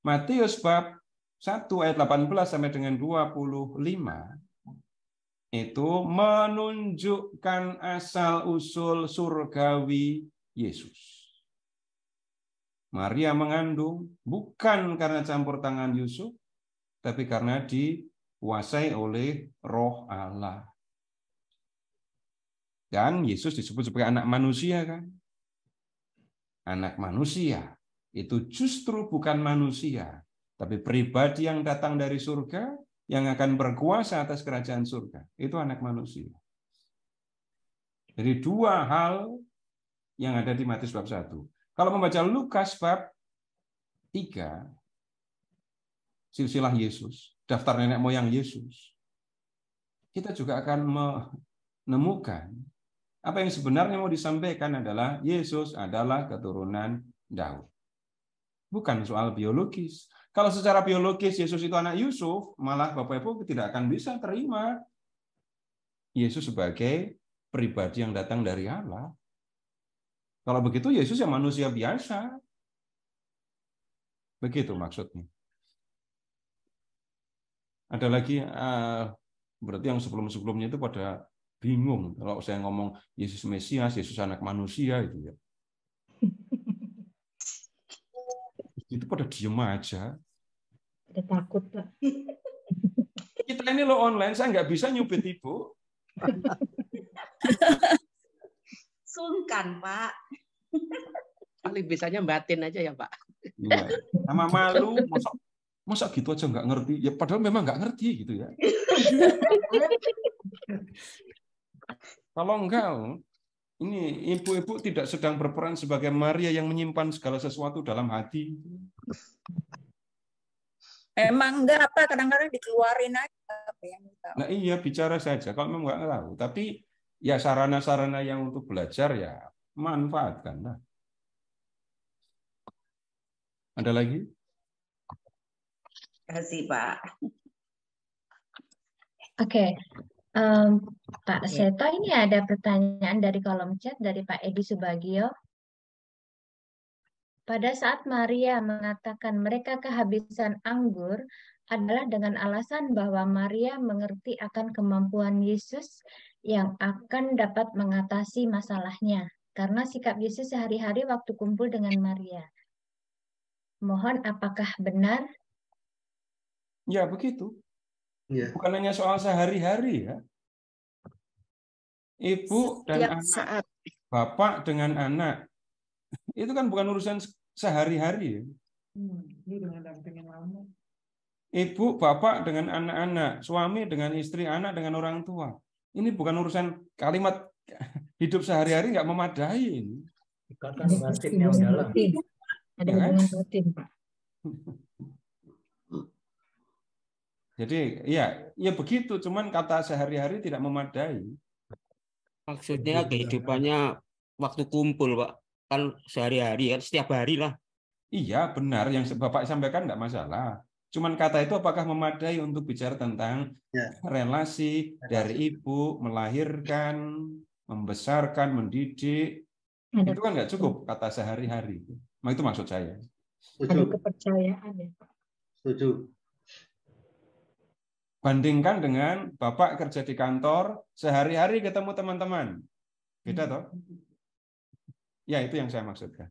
Matius bab 1 ayat 18 sampai dengan 25 itu menunjukkan asal-usul surgawi Yesus. Maria mengandung bukan karena campur tangan Yusuf, tapi karena dikuasai oleh roh Allah. Kan Yesus disebut sebagai anak manusia kan? Anak manusia itu justru bukan manusia, tapi pribadi yang datang dari surga yang akan berkuasa atas kerajaan surga. Itu anak manusia. Jadi dua hal yang ada di Matius bab 1. Kalau membaca Lukas bab 3, silsilah Yesus, daftar nenek moyang Yesus, kita juga akan menemukan apa yang sebenarnya mau disampaikan adalah Yesus adalah keturunan Daud. Bukan soal biologis. Kalau secara biologis Yesus itu anak Yusuf, malah Bapak Ibu tidak akan bisa terima Yesus sebagai pribadi yang datang dari Allah. Kalau begitu Yesus yang manusia biasa. Begitu maksudnya. Ada lagi eh, berarti yang sebelum-sebelumnya itu pada bingung kalau saya ngomong Yesus Mesias, Yesus anak manusia itu ya. itu pada diem aja. Ada takut, Pak. Kita ini lo online, saya nggak bisa nyubit Ibu. Sungkan, Pak. Paling bisanya batin aja ya, Pak. Iya. Sama malu, masa, masa gitu aja nggak ngerti. Ya padahal memang nggak ngerti gitu ya. Kalau enggak, ini ibu-ibu tidak sedang berperan sebagai Maria yang menyimpan segala sesuatu dalam hati. Emang enggak apa kadang-kadang dikeluarin aja Nah iya bicara saja kalau memang enggak tahu. Tapi ya sarana-sarana yang untuk belajar ya manfaatkanlah. Ada lagi? Terima kasih Pak. Oke, Um, Pak iya. Seto, ini ada pertanyaan dari kolom chat dari Pak Edi Subagio. Pada saat Maria mengatakan mereka kehabisan anggur adalah dengan alasan bahwa Maria mengerti akan kemampuan Yesus yang akan dapat mengatasi masalahnya karena sikap Yesus sehari-hari waktu kumpul dengan Maria. Mohon apakah benar? Ya, begitu. Iya. Bukan hanya soal sehari-hari ya. Ibu dan Setiap anak, saat. bapak dengan anak, itu kan bukan urusan sehari-hari. Ya. Hmm, Ibu, bapak dengan anak-anak, suami dengan istri, anak dengan orang tua. Ini bukan urusan kalimat hidup sehari-hari nggak memadai. batinnya Ada hubungan batin, Jadi ya, ya begitu. Cuman kata sehari-hari tidak memadai. Maksudnya kehidupannya waktu kumpul, Pak. Kan sehari-hari, kan setiap hari lah. Iya, benar. Yang Bapak sampaikan tidak masalah. Cuman kata itu apakah memadai untuk bicara tentang ya. relasi dari ibu melahirkan, membesarkan, mendidik. Iya. Itu kan nggak cukup kata sehari-hari. Nah, itu maksud saya. Setuju. kepercayaan ya, Pak. Setuju. Bandingkan dengan Bapak kerja di kantor, sehari-hari ketemu teman-teman. Beda toh? Ya, itu yang saya maksudkan. Ya.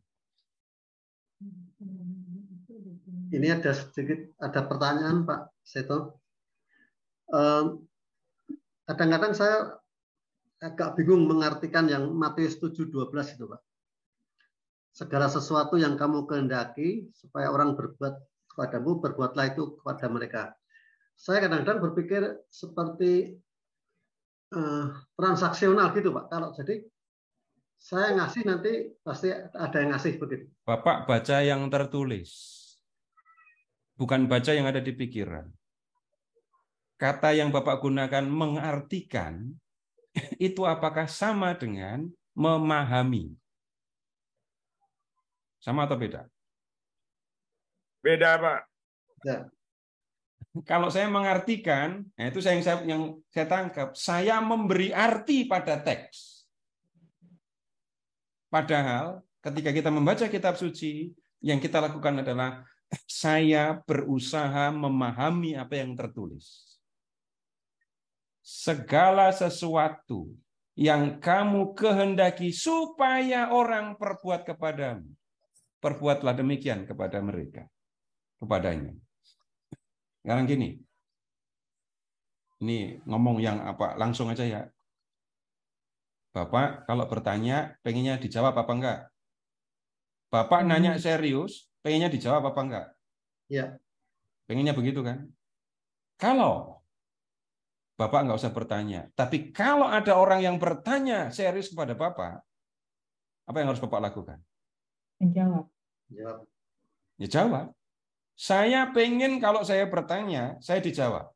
Ini ada sedikit ada pertanyaan Pak Seto. Kadang-kadang saya agak bingung mengartikan yang Matius 7:12 itu, Pak. Segala sesuatu yang kamu kehendaki supaya orang berbuat kepadamu, berbuatlah itu kepada mereka saya kadang-kadang berpikir seperti uh, transaksional gitu Pak. Kalau jadi saya ngasih nanti pasti ada yang ngasih begitu. Bapak baca yang tertulis, bukan baca yang ada di pikiran. Kata yang Bapak gunakan mengartikan itu apakah sama dengan memahami? Sama atau beda? Beda, Pak. Ya kalau saya mengartikan, nah itu yang saya yang saya tangkap, saya memberi arti pada teks. Padahal ketika kita membaca kitab suci, yang kita lakukan adalah saya berusaha memahami apa yang tertulis. Segala sesuatu yang kamu kehendaki supaya orang perbuat kepadamu, perbuatlah demikian kepada mereka, kepadanya. Sekarang gini, ini ngomong yang apa langsung aja ya. Bapak kalau bertanya pengennya dijawab apa enggak? Bapak hmm. nanya serius, pengennya dijawab apa enggak? Ya. Pengennya begitu kan? Kalau Bapak enggak usah bertanya, tapi kalau ada orang yang bertanya serius kepada Bapak, apa yang harus Bapak lakukan? Menjawab. Jawab. Ya jawab. Saya pengen kalau saya bertanya, saya dijawab.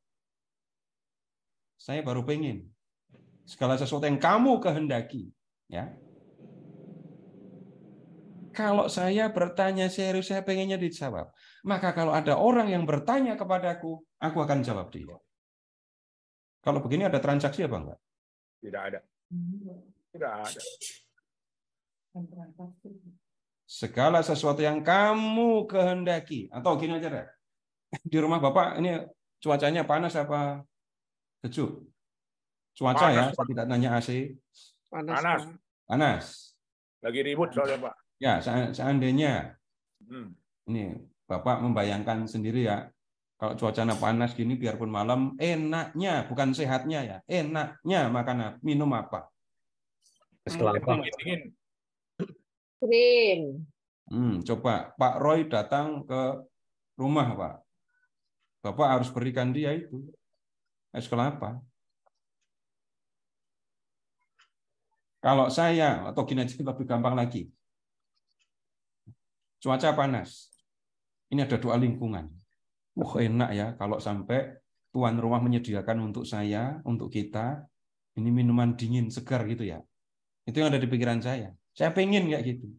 Saya baru pengen. Segala sesuatu yang kamu kehendaki. ya. Kalau saya bertanya serius, saya pengennya dijawab. Maka kalau ada orang yang bertanya kepadaku, aku akan jawab dia. Kalau begini ada transaksi apa enggak? Tidak ada. Tidak ada. Tidak segala sesuatu yang kamu kehendaki. Atau gini aja deh. Di rumah Bapak ini cuacanya panas apa sejuk? Cuaca ya, panas, ya, saya tidak nanya AC. Panas. Panas. panas. Lagi ribut soalnya, Pak. Ya, seandainya hmm. ini Bapak membayangkan sendiri ya, kalau cuacanya panas gini biarpun malam enaknya bukan sehatnya ya, enaknya makan minum apa? Hmm, es kelapa krim. Hmm, coba Pak Roy datang ke rumah, Pak. Bapak harus berikan dia itu es kelapa. Kalau saya atau gini aja lebih gampang lagi. Cuaca panas. Ini ada doa lingkungan. Wah oh, enak ya kalau sampai tuan rumah menyediakan untuk saya, untuk kita, ini minuman dingin segar gitu ya. Itu yang ada di pikiran saya. Saya pengen nggak gitu.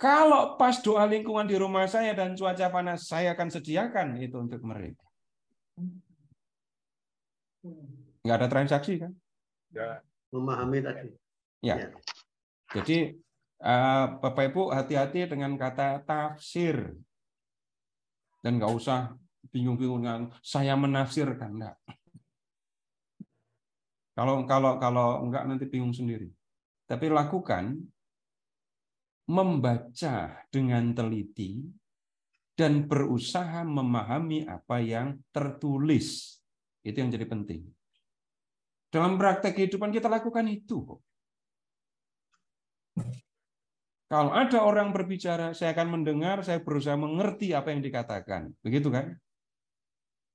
Kalau pas doa lingkungan di rumah saya dan cuaca panas, saya akan sediakan itu untuk mereka. Nggak ada transaksi kan? Ya. Memahami tadi. Ya. ya. Jadi eh, Bapak Ibu hati-hati dengan kata tafsir dan nggak usah bingung-bingung dengan saya menafsirkan enggak. Kalau kalau kalau enggak nanti bingung sendiri tapi lakukan membaca dengan teliti dan berusaha memahami apa yang tertulis. Itu yang jadi penting. Dalam praktek kehidupan kita lakukan itu. Kalau ada orang berbicara, saya akan mendengar, saya berusaha mengerti apa yang dikatakan. Begitu kan?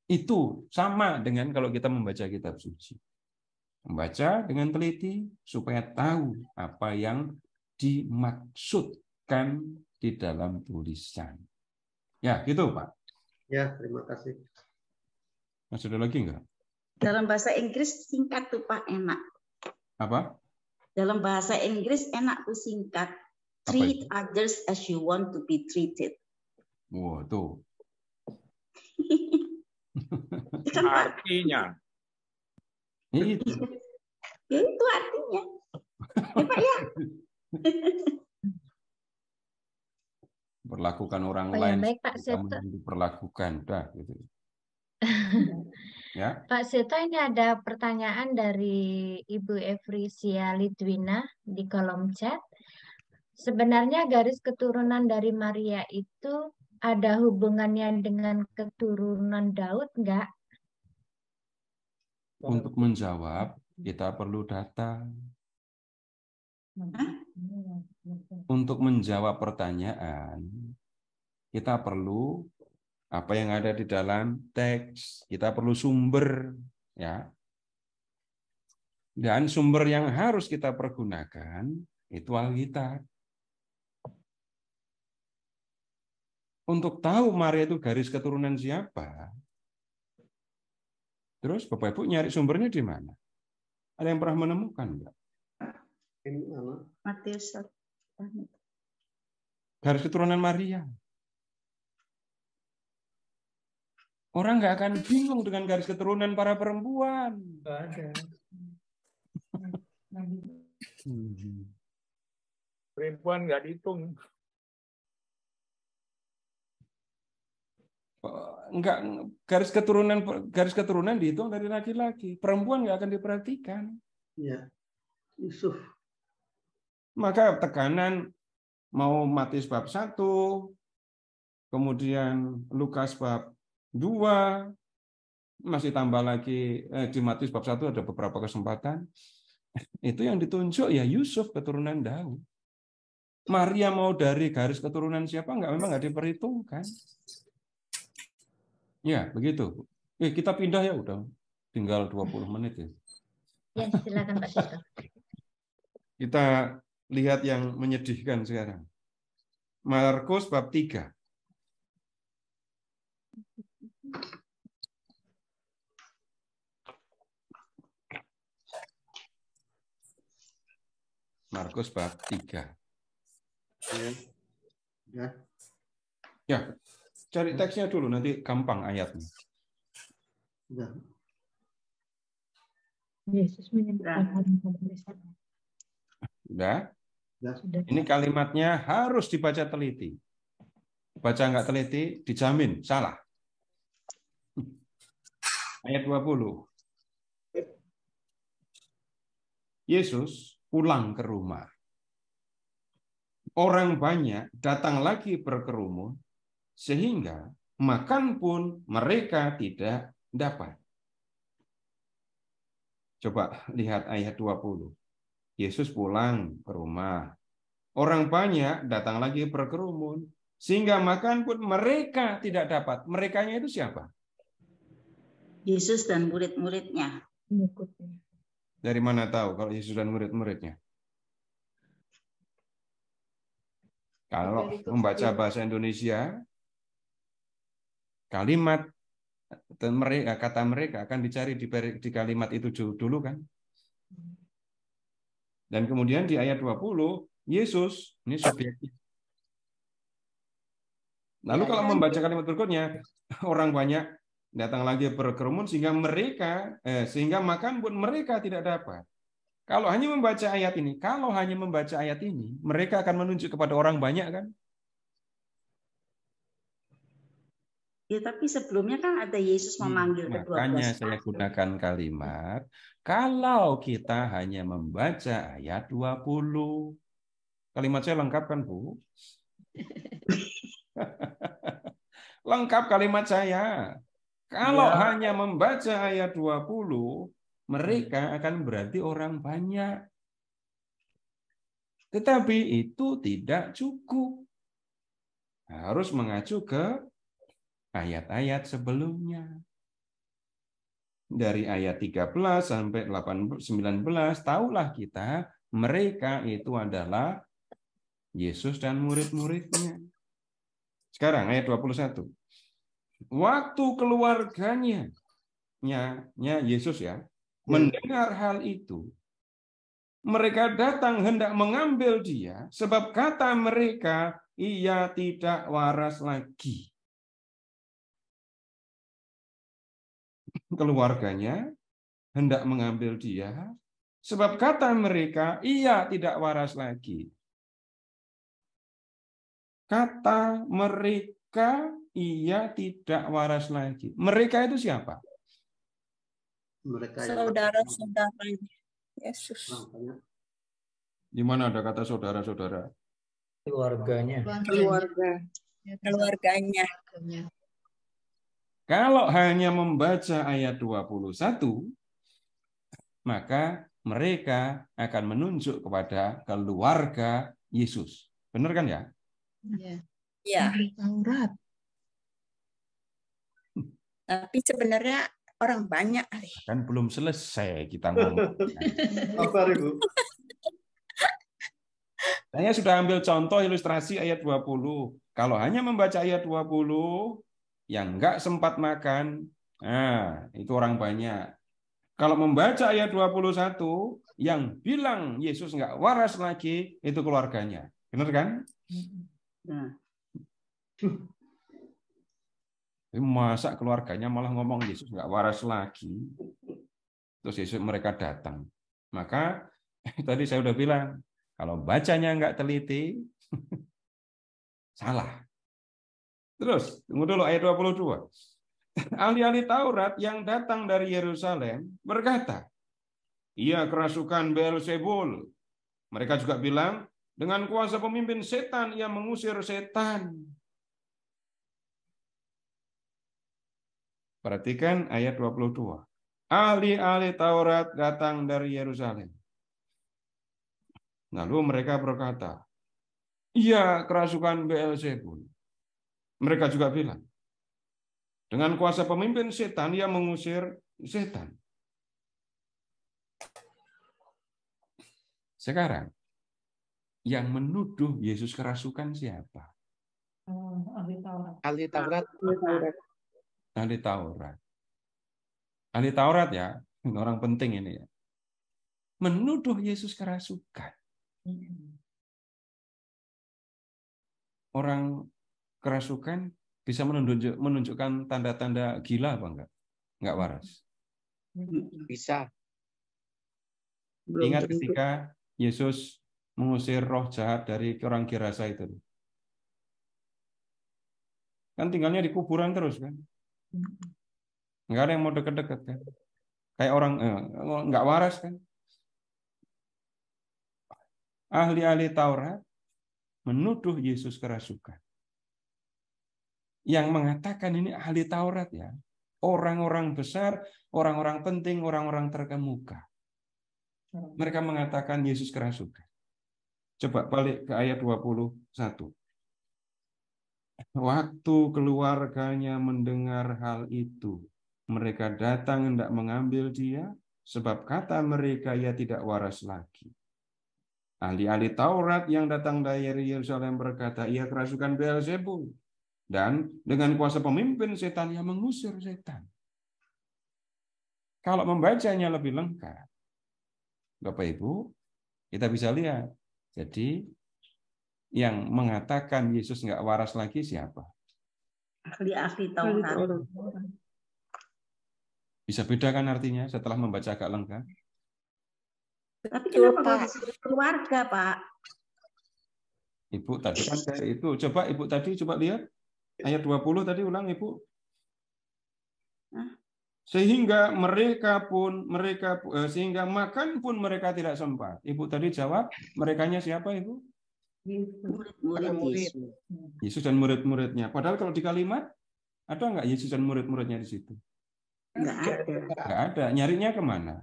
Itu sama dengan kalau kita membaca kitab suci. Membaca dengan teliti supaya tahu apa yang dimaksudkan di dalam tulisan. Ya, gitu Pak. Ya, terima kasih. Masih ada lagi enggak? Dalam bahasa Inggris singkat tuh Pak, enak. Apa? Dalam bahasa Inggris enak tuh singkat. Treat others as you want to be treated. Wow, tuh. Artinya, itu. Ya itu artinya. Ya, Pak ya. Perlakukan orang Pak, oh, ya, lain. Baik, Pak Seto. Diperlakukan. Dah, gitu. ya. Pak Seto ini ada pertanyaan dari Ibu Efrisia Litwina di kolom chat. Sebenarnya garis keturunan dari Maria itu ada hubungannya dengan keturunan Daud enggak? Untuk menjawab, kita perlu data. Untuk menjawab pertanyaan, kita perlu apa yang ada di dalam teks, kita perlu sumber, ya. Dan sumber yang harus kita pergunakan itu Alkitab. Untuk tahu Maria itu garis keturunan siapa, Terus Bapak Ibu nyari sumbernya di mana? Ada yang pernah menemukan enggak? Matius. Garis keturunan Maria. Orang nggak akan bingung dengan garis keturunan para perempuan. Hmm. Perempuan nggak dihitung. Eh, enggak garis keturunan garis keturunan dihitung dari laki-laki. Perempuan nggak akan diperhatikan. Ya. Yusuf. Maka tekanan mau mati bab satu kemudian Lukas bab dua masih tambah lagi eh, di Matius bab satu ada beberapa kesempatan. Itu yang ditunjuk ya Yusuf keturunan Daud. Maria mau dari garis keturunan siapa nggak memang nggak diperhitungkan. Ya, begitu. Eh, kita pindah ya udah. Tinggal 20 menit ya. Ya, silakan Pak Tito. kita lihat yang menyedihkan sekarang. Markus bab 3. Markus bab 3. Ya. Ya. ya. Cari hmm. teksnya dulu, nanti gampang ayatnya. Yesus menyembuhkan Sudah. Ini kalimatnya harus dibaca teliti. Baca nggak teliti, dijamin salah. Ayat 20. Yesus pulang ke rumah. Orang banyak datang lagi berkerumun sehingga makan pun mereka tidak dapat. Coba lihat ayat 20. Yesus pulang ke rumah. Orang banyak datang lagi berkerumun. Sehingga makan pun mereka tidak dapat. Merekanya itu siapa? Yesus dan murid-muridnya. Dari mana tahu kalau Yesus dan murid-muridnya? Kalau membaca bahasa Indonesia, kalimat mereka eh, kata mereka akan dicari di, di kalimat itu dulu kan. Dan kemudian di ayat 20 Yesus ini subjektif. Lalu kalau membaca kalimat berikutnya orang banyak datang lagi berkerumun sehingga mereka eh, sehingga makan pun mereka tidak dapat. Kalau hanya membaca ayat ini, kalau hanya membaca ayat ini, mereka akan menunjuk kepada orang banyak kan? Ya, tapi sebelumnya kan ada Yesus hmm, memanggil hmm, kedua Makanya saya gunakan kalimat, kalau kita hanya membaca ayat 20. Kalimat saya lengkap kan, Bu? lengkap kalimat saya. Kalau ya. hanya membaca ayat 20, mereka hmm. akan berarti orang banyak. Tetapi itu tidak cukup. Harus mengacu ke ayat-ayat sebelumnya. Dari ayat 13 sampai 19, tahulah kita mereka itu adalah Yesus dan murid-muridnya. Sekarang ayat 21. Waktu keluarganya, nya, nya Yesus ya, hmm. mendengar hal itu, mereka datang hendak mengambil dia, sebab kata mereka, ia tidak waras lagi. keluarganya hendak mengambil dia, sebab kata mereka, ia tidak waras lagi. Kata mereka, ia tidak waras lagi. Mereka itu siapa? saudara saudara-saudaranya Yesus. Di mana ada kata saudara-saudara? Keluarganya. Keluarga. Keluarganya. Kalau hanya membaca ayat 21, maka mereka akan menunjuk kepada keluarga Yesus. Benar kan ya? Iya. Ya. Tapi sebenarnya orang banyak. Kan belum selesai kita ngomong. Apa Saya sudah ambil contoh ilustrasi ayat 20. Kalau hanya membaca ayat 20, yang nggak sempat makan, nah, itu orang banyak. Kalau membaca ayat 21, yang bilang Yesus nggak waras lagi, itu keluarganya. Benar kan? Nah. Eh, masa keluarganya malah ngomong Yesus nggak waras lagi. Terus Yesus mereka datang. Maka tadi saya udah bilang, kalau bacanya nggak teliti, salah. Terus, tunggu dulu ayat 22. Ahli-ahli Taurat yang datang dari Yerusalem berkata, ia kerasukan Beelzebul. Mereka juga bilang, dengan kuasa pemimpin setan ia mengusir setan. Perhatikan ayat 22. Ahli-ahli Taurat datang dari Yerusalem. Lalu mereka berkata, ia kerasukan Beelzebul. Mereka juga bilang, dengan kuasa pemimpin setan, ia mengusir setan. Sekarang, yang menuduh Yesus kerasukan siapa? Ahli Taurat. Ahli Taurat. Ahli Taurat. Ahli Taurat ya, orang penting ini ya. Menuduh Yesus kerasukan. Hmm. Orang kerasukan bisa menunjuk, menunjukkan tanda-tanda gila apa enggak? Enggak waras. Bisa. Belum Ingat ketika Yesus mengusir roh jahat dari orang Gerasa itu. Kan tinggalnya di kuburan terus kan. Hmm. Enggak ada yang mau dekat-dekat kan. Kayak orang eh, enggak waras kan. Ahli-ahli Taurat menuduh Yesus kerasukan yang mengatakan ini ahli Taurat ya. Orang-orang besar, orang-orang penting, orang-orang terkemuka. Hmm. Mereka mengatakan Yesus kerasukan. Coba balik ke ayat 21. Waktu keluarganya mendengar hal itu, mereka datang hendak mengambil dia, sebab kata mereka ia tidak waras lagi. Ahli-ahli Taurat yang datang dari Yerusalem berkata, ia kerasukan Beelzebul, dan dengan kuasa pemimpin setan yang mengusir setan. Kalau membacanya lebih lengkap, Bapak Ibu, kita bisa lihat. Jadi yang mengatakan Yesus nggak waras lagi siapa? Ahli-ahli Taurat. Bisa bedakan artinya setelah membaca agak lengkap? Tapi kenapa keluarga, Pak? Ibu tadi kan itu. Coba Ibu tadi coba lihat. Ayat 20 tadi ulang Ibu. Sehingga mereka pun mereka eh, sehingga makan pun mereka tidak sempat. Ibu tadi jawab, merekanya siapa Ibu? Yesus dan murid-muridnya. Padahal kalau di kalimat ada nggak Yesus dan murid-muridnya di situ? Nggak ada. Nggak ada. Nyarinya kemana?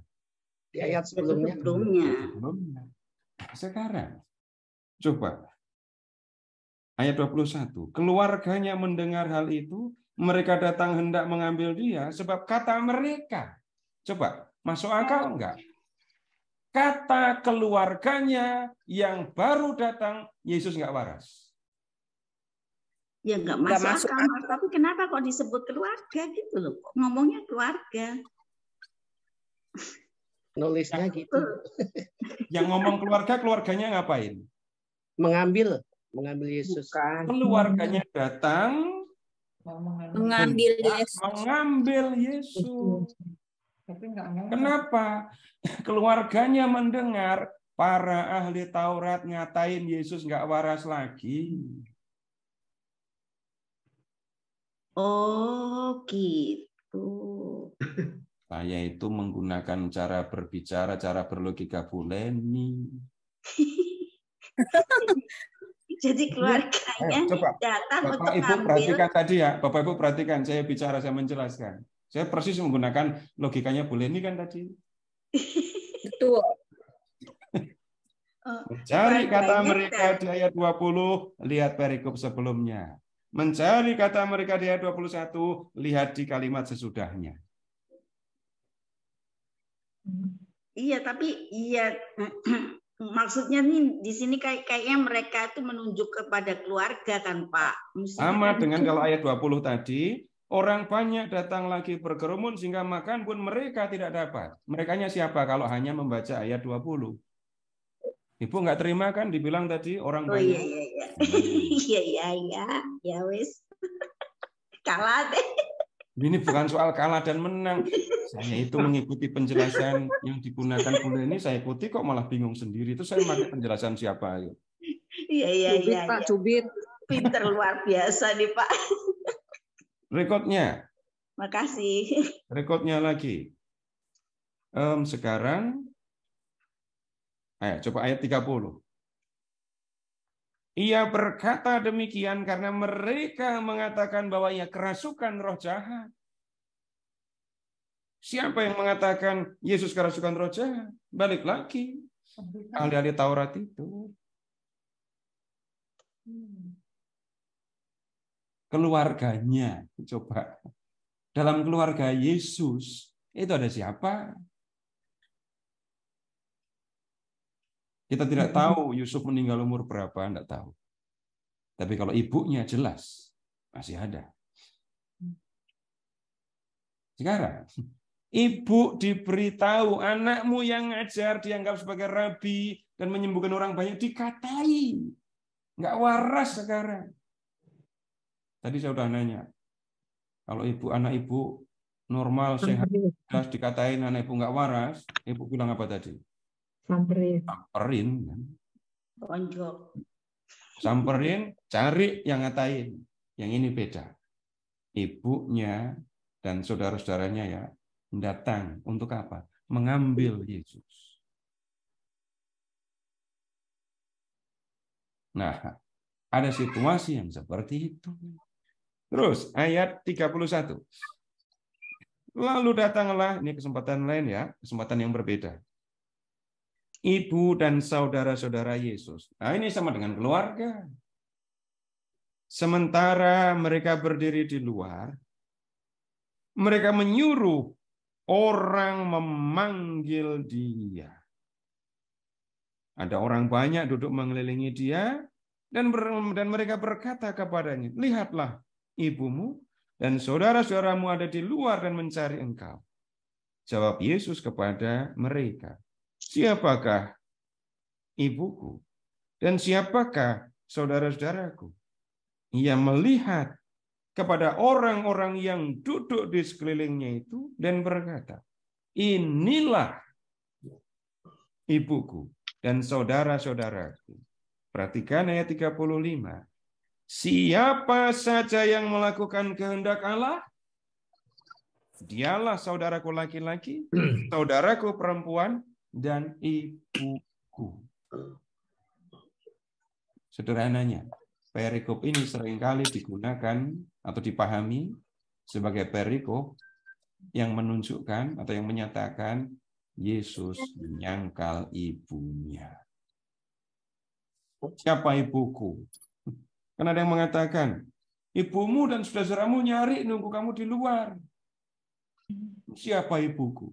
Di ayat sebelumnya. Sebelumnya. Nah, sekarang. Coba Ayat 21. Keluarganya mendengar hal itu, mereka datang hendak mengambil dia sebab kata mereka. Coba, masuk akal enggak? Kata keluarganya yang baru datang, Yesus enggak waras. Ya enggak masuk, enggak masuk akal, akal, tapi kenapa kok disebut keluarga gitu loh? Ngomongnya keluarga. Nulisnya gitu. Yang ngomong keluarga, keluarganya ngapain? Mengambil mengambil Yesus. Bukan. Keluarganya datang mengambil Yesus. Mengambil Yesus. Kenapa? Keluarganya mendengar para ahli Taurat ngatain Yesus nggak waras lagi. Oh gitu. Saya itu menggunakan cara berbicara, cara berlogika bulemi. Jadi iya. keluarganya eh, coba. datang Bapak untuk Ibu ambil. perhatikan tadi ya, Bapak Ibu perhatikan saya bicara saya menjelaskan. Saya persis menggunakan logikanya Bu ini kan tadi. Betul. Oh, Mencari kata mereka di ayat 20, lihat perikop sebelumnya. Mencari kata mereka di ayat 21, lihat di kalimat sesudahnya. Iya, tapi iya maksudnya nih di sini kayak kayaknya mereka itu menunjuk kepada keluarga kan Pak. Maksudnya Sama kan dengan itu. kalau ayat 20 tadi, orang banyak datang lagi berkerumun sehingga makan pun mereka tidak dapat. Merekanya siapa kalau hanya membaca ayat 20? Ibu nggak terima kan dibilang tadi orang oh, banyak. Oh iya iya iya. Iya iya iya. Ya wis. Kalah deh. Ini bukan soal kalah dan menang. Saya itu mengikuti penjelasan yang digunakan Bunda ini, saya ikuti kok malah bingung sendiri. Itu saya pakai penjelasan siapa? Iya, iya, iya. Pak, Cubit. Iya. Pinter luar biasa nih, Pak. Rekodnya. Makasih. Rekodnya lagi. Um, sekarang, ayo, coba ayat 30. Ia berkata demikian karena mereka mengatakan bahwa ia kerasukan roh jahat. Siapa yang mengatakan Yesus kerasukan roh jahat? Balik lagi. Ahli-ahli Taurat itu. Keluarganya, coba. Dalam keluarga Yesus, itu ada siapa? Kita tidak tahu Yusuf meninggal umur berapa, tidak tahu. Tapi kalau ibunya jelas masih ada. Sekarang ibu diberitahu anakmu yang ngajar dianggap sebagai rabi dan menyembuhkan orang banyak dikatai. Nggak waras sekarang. Tadi saya udah nanya, kalau ibu anak ibu normal sehat jelas dikatain anak ibu nggak waras, ibu bilang apa tadi? samperin samperin kan samperin cari yang ngatain yang ini beda ibunya dan saudara-saudaranya ya datang untuk apa mengambil Yesus Nah, ada situasi yang seperti itu. Terus ayat 31. Lalu datanglah, ini kesempatan lain ya, kesempatan yang berbeda ibu dan saudara-saudara Yesus. Nah, ini sama dengan keluarga. Sementara mereka berdiri di luar, mereka menyuruh orang memanggil dia. Ada orang banyak duduk mengelilingi dia dan dan mereka berkata kepadanya, "Lihatlah ibumu dan saudara-saudaramu ada di luar dan mencari engkau." Jawab Yesus kepada mereka, siapakah ibuku dan siapakah saudara-saudaraku ia melihat kepada orang-orang yang duduk di sekelilingnya itu dan berkata, inilah ibuku dan saudara-saudaraku. Perhatikan ayat 35. Siapa saja yang melakukan kehendak Allah, dialah saudaraku laki-laki, saudaraku perempuan, dan ibuku. Sederhananya, perikop ini seringkali digunakan atau dipahami sebagai perikop yang menunjukkan atau yang menyatakan Yesus menyangkal ibunya. Siapa ibuku? Karena ada yang mengatakan, ibumu dan saudara-saudaramu nyari nunggu kamu di luar. Siapa ibuku?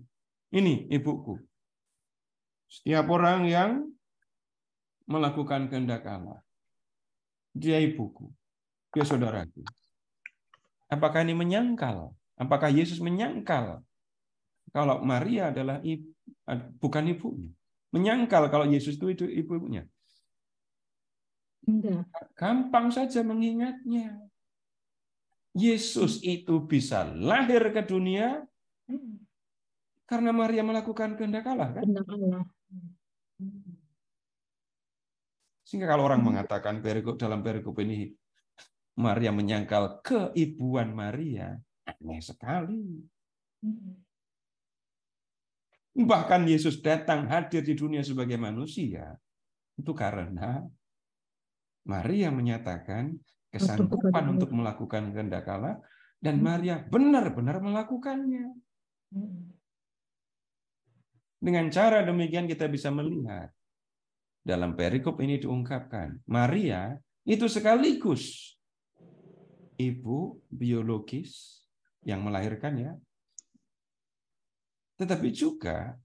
Ini ibuku. Setiap orang yang melakukan kehendak Allah, dia ibuku, dia saudaraku. Apakah ini menyangkal? Apakah Yesus menyangkal kalau Maria adalah ibu, bukan ibunya? Menyangkal kalau Yesus itu itu ibunya Enggak. Gampang saja mengingatnya. Yesus itu bisa lahir ke dunia hmm. karena Maria melakukan kehendak Allah, kan? Kehendak Allah. Sehingga kalau orang hmm. mengatakan perikop dalam perikop ini Maria menyangkal keibuan Maria, aneh sekali. Hmm. Bahkan Yesus datang hadir di dunia sebagai manusia itu karena Maria menyatakan kesanggupan untuk melakukan kehendak Allah dan hmm. Maria benar-benar melakukannya. Dengan cara demikian kita bisa melihat dalam perikop ini diungkapkan. Maria itu sekaligus ibu biologis yang melahirkannya, tetapi juga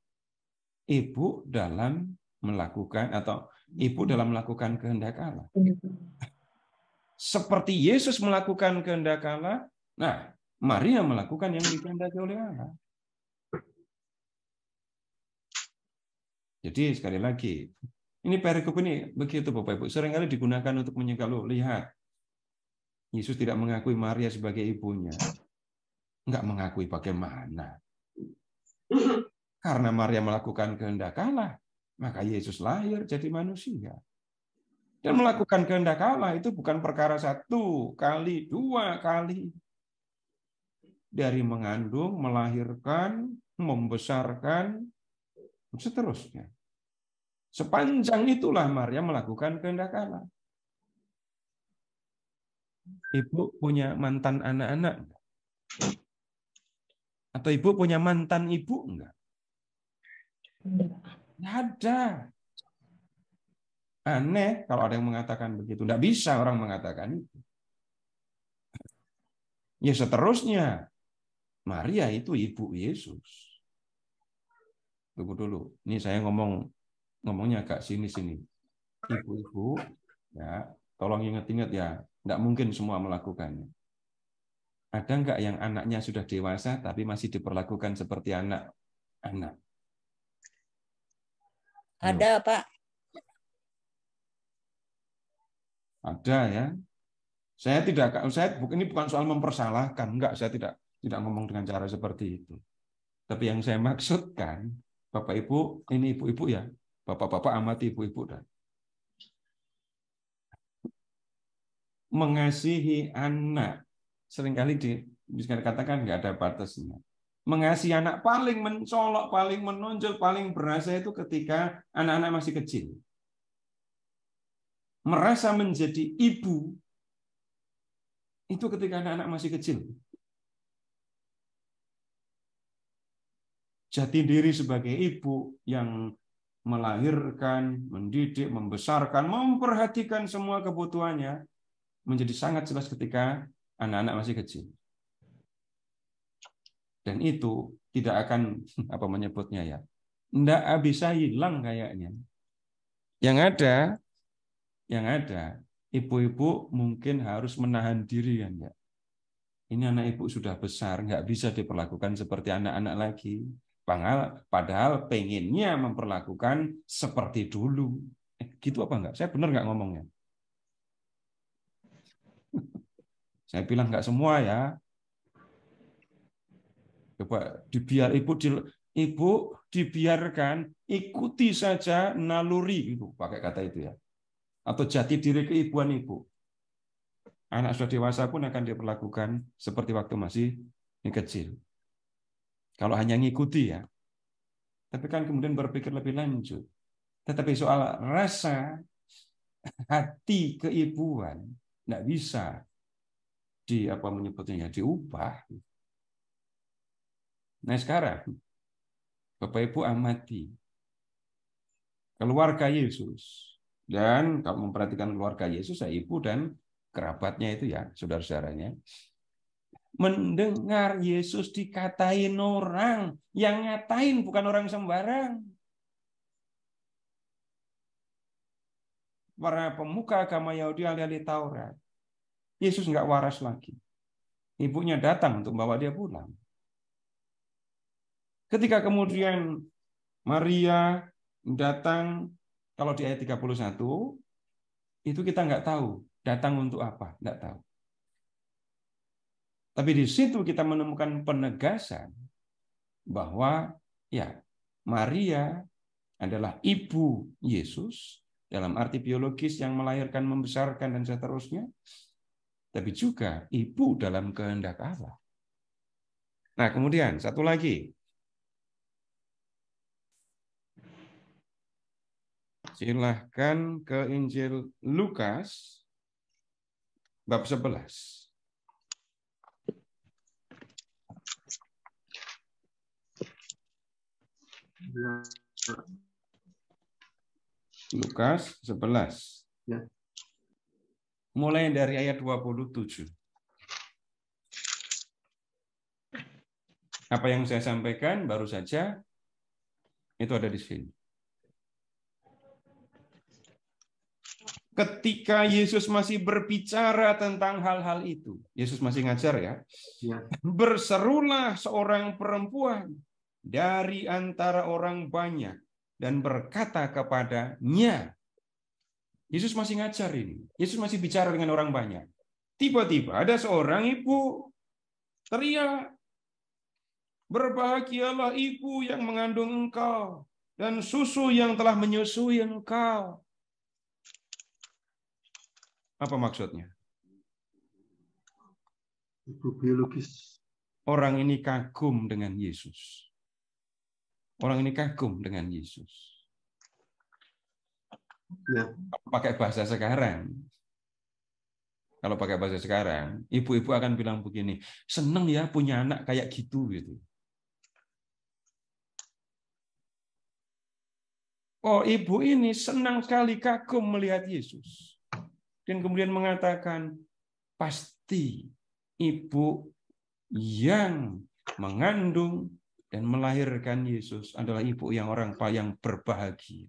ibu dalam melakukan atau ibu dalam melakukan kehendak Allah. Seperti Yesus melakukan kehendak Allah, nah Maria melakukan yang dikehendaki oleh Allah. Jadi sekali lagi, ini perikop ini begitu Bapak Ibu. Seringkali digunakan untuk menyangkal lihat. Yesus tidak mengakui Maria sebagai ibunya. Enggak mengakui bagaimana. Karena Maria melakukan kehendak Allah, maka Yesus lahir jadi manusia. Dan melakukan kehendak Allah itu bukan perkara satu kali, dua kali. Dari mengandung, melahirkan, membesarkan, seterusnya. Sepanjang itulah Maria melakukan kehendak Allah. Ibu punya mantan anak-anak? Atau ibu punya mantan ibu enggak? Enggak ada. Aneh kalau ada yang mengatakan begitu. Enggak bisa orang mengatakan itu. Ya seterusnya, Maria itu ibu Yesus. Tunggu dulu, ini saya ngomong ngomongnya agak sini-sini. Ibu-ibu, ya, tolong ingat-ingat ya, nggak mungkin semua melakukannya. Ada nggak yang anaknya sudah dewasa tapi masih diperlakukan seperti anak-anak? Ada, Pak. Ada ya. Saya tidak saya ini bukan soal mempersalahkan, enggak, saya tidak tidak ngomong dengan cara seperti itu. Tapi yang saya maksudkan, Bapak Ibu, ini ibu-ibu ya, Bapak-bapak amati ibu-ibu dan mengasihi anak seringkali di bisa dikatakan nggak ada batasnya. Mengasihi anak paling mencolok, paling menonjol, paling berasa itu ketika anak-anak masih kecil. Merasa menjadi ibu itu ketika anak-anak masih kecil. Jati diri sebagai ibu yang melahirkan, mendidik, membesarkan, memperhatikan semua kebutuhannya menjadi sangat jelas ketika anak-anak masih kecil. Dan itu tidak akan apa menyebutnya ya, tidak bisa hilang kayaknya. Yang ada, yang ada, ibu-ibu mungkin harus menahan diri kan, ya. Ini anak ibu sudah besar, nggak bisa diperlakukan seperti anak-anak lagi Padahal, padahal pengennya memperlakukan seperti dulu. Eh, gitu apa enggak? Saya benar enggak ngomongnya? Saya bilang enggak semua ya. Coba dibiar ibu di, ibu dibiarkan ikuti saja naluri gitu pakai kata itu ya. Atau jati diri keibuan ibu. Anak sudah dewasa pun akan diperlakukan seperti waktu masih kecil. Kalau hanya ngikuti ya. Tapi kan kemudian berpikir lebih lanjut. Tetapi soal rasa hati keibuan tidak bisa di apa menyebutnya ya, diubah. Nah sekarang Bapak Ibu amati keluarga Yesus dan kalau memperhatikan keluarga Yesus ya ibu dan kerabatnya itu ya saudara-saudaranya mendengar Yesus dikatain orang yang ngatain bukan orang sembarang. Para pemuka agama Yahudi ahli-ahli Taurat. Yesus nggak waras lagi. Ibunya datang untuk bawa dia pulang. Ketika kemudian Maria datang, kalau di ayat 31, itu kita nggak tahu datang untuk apa, nggak tahu. Tapi di situ kita menemukan penegasan bahwa ya Maria adalah ibu Yesus dalam arti biologis yang melahirkan, membesarkan dan seterusnya, tapi juga ibu dalam kehendak Allah. Nah, kemudian satu lagi. Silahkan ke Injil Lukas bab 11. Lukas 11. Ya. Mulai dari ayat 27. Apa yang saya sampaikan baru saja itu ada di sini. Ketika Yesus masih berbicara tentang hal-hal itu, Yesus masih ngajar ya. ya. Berserulah seorang perempuan dari antara orang banyak dan berkata kepadanya. Yesus masih ngajar ini. Yesus masih bicara dengan orang banyak. Tiba-tiba ada seorang ibu teriak, Berbahagialah ibu yang mengandung engkau dan susu yang telah menyusui engkau. Apa maksudnya? Ibu biologis. Orang ini kagum dengan Yesus. Orang ini kagum dengan Yesus. Kalau ya. pakai bahasa sekarang, kalau pakai bahasa sekarang, ibu-ibu akan bilang begini, seneng ya punya anak kayak gitu gitu. Oh, ibu ini senang sekali kagum melihat Yesus. Dan kemudian mengatakan, pasti ibu yang mengandung dan melahirkan Yesus adalah ibu yang orang yang berbahagia.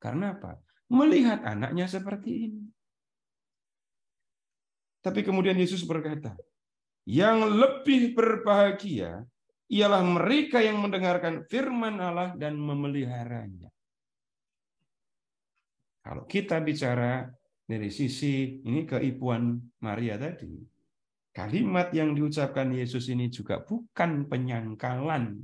Karena apa? Melihat anaknya seperti ini. Tapi kemudian Yesus berkata, yang lebih berbahagia ialah mereka yang mendengarkan firman Allah dan memeliharanya. Kalau kita bicara dari sisi ini keibuan Maria tadi, Kalimat yang diucapkan Yesus ini juga bukan penyangkalan.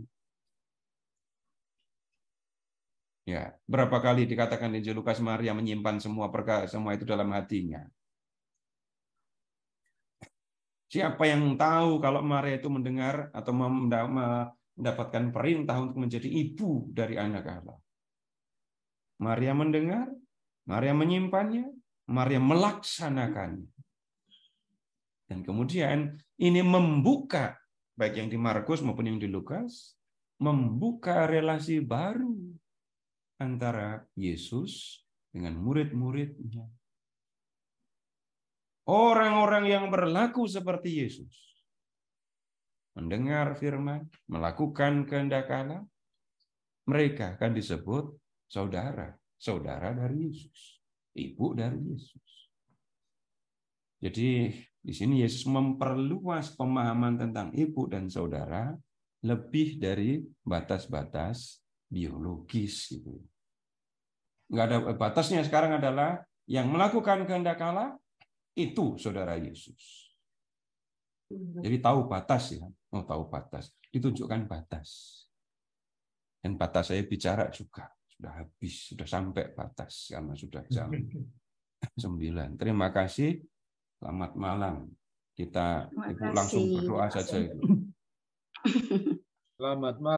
Ya, berapa kali dikatakan Injil Lukas Maria menyimpan semua perkara semua itu dalam hatinya. Siapa yang tahu kalau Maria itu mendengar atau mendapatkan perintah untuk menjadi ibu dari anak Allah? Maria mendengar, Maria menyimpannya, Maria melaksanakannya. Dan kemudian ini membuka baik yang di Markus maupun yang di Lukas membuka relasi baru antara Yesus dengan murid-muridnya. Orang-orang yang berlaku seperti Yesus mendengar firman, melakukan kehendak Allah, mereka akan disebut saudara, saudara dari Yesus, ibu dari Yesus. Jadi di sini Yesus memperluas pemahaman tentang ibu dan saudara lebih dari batas-batas biologis gitu. Nggak ada eh, batasnya sekarang adalah yang melakukan kehendak Allah itu saudara Yesus. Jadi tahu batas ya, mau oh, tahu batas, ditunjukkan batas. Dan batas saya bicara juga sudah habis, sudah sampai batas karena sudah jam 9. Terima kasih Selamat malam. Kita Ibu langsung berdoa saja. Selamat malam.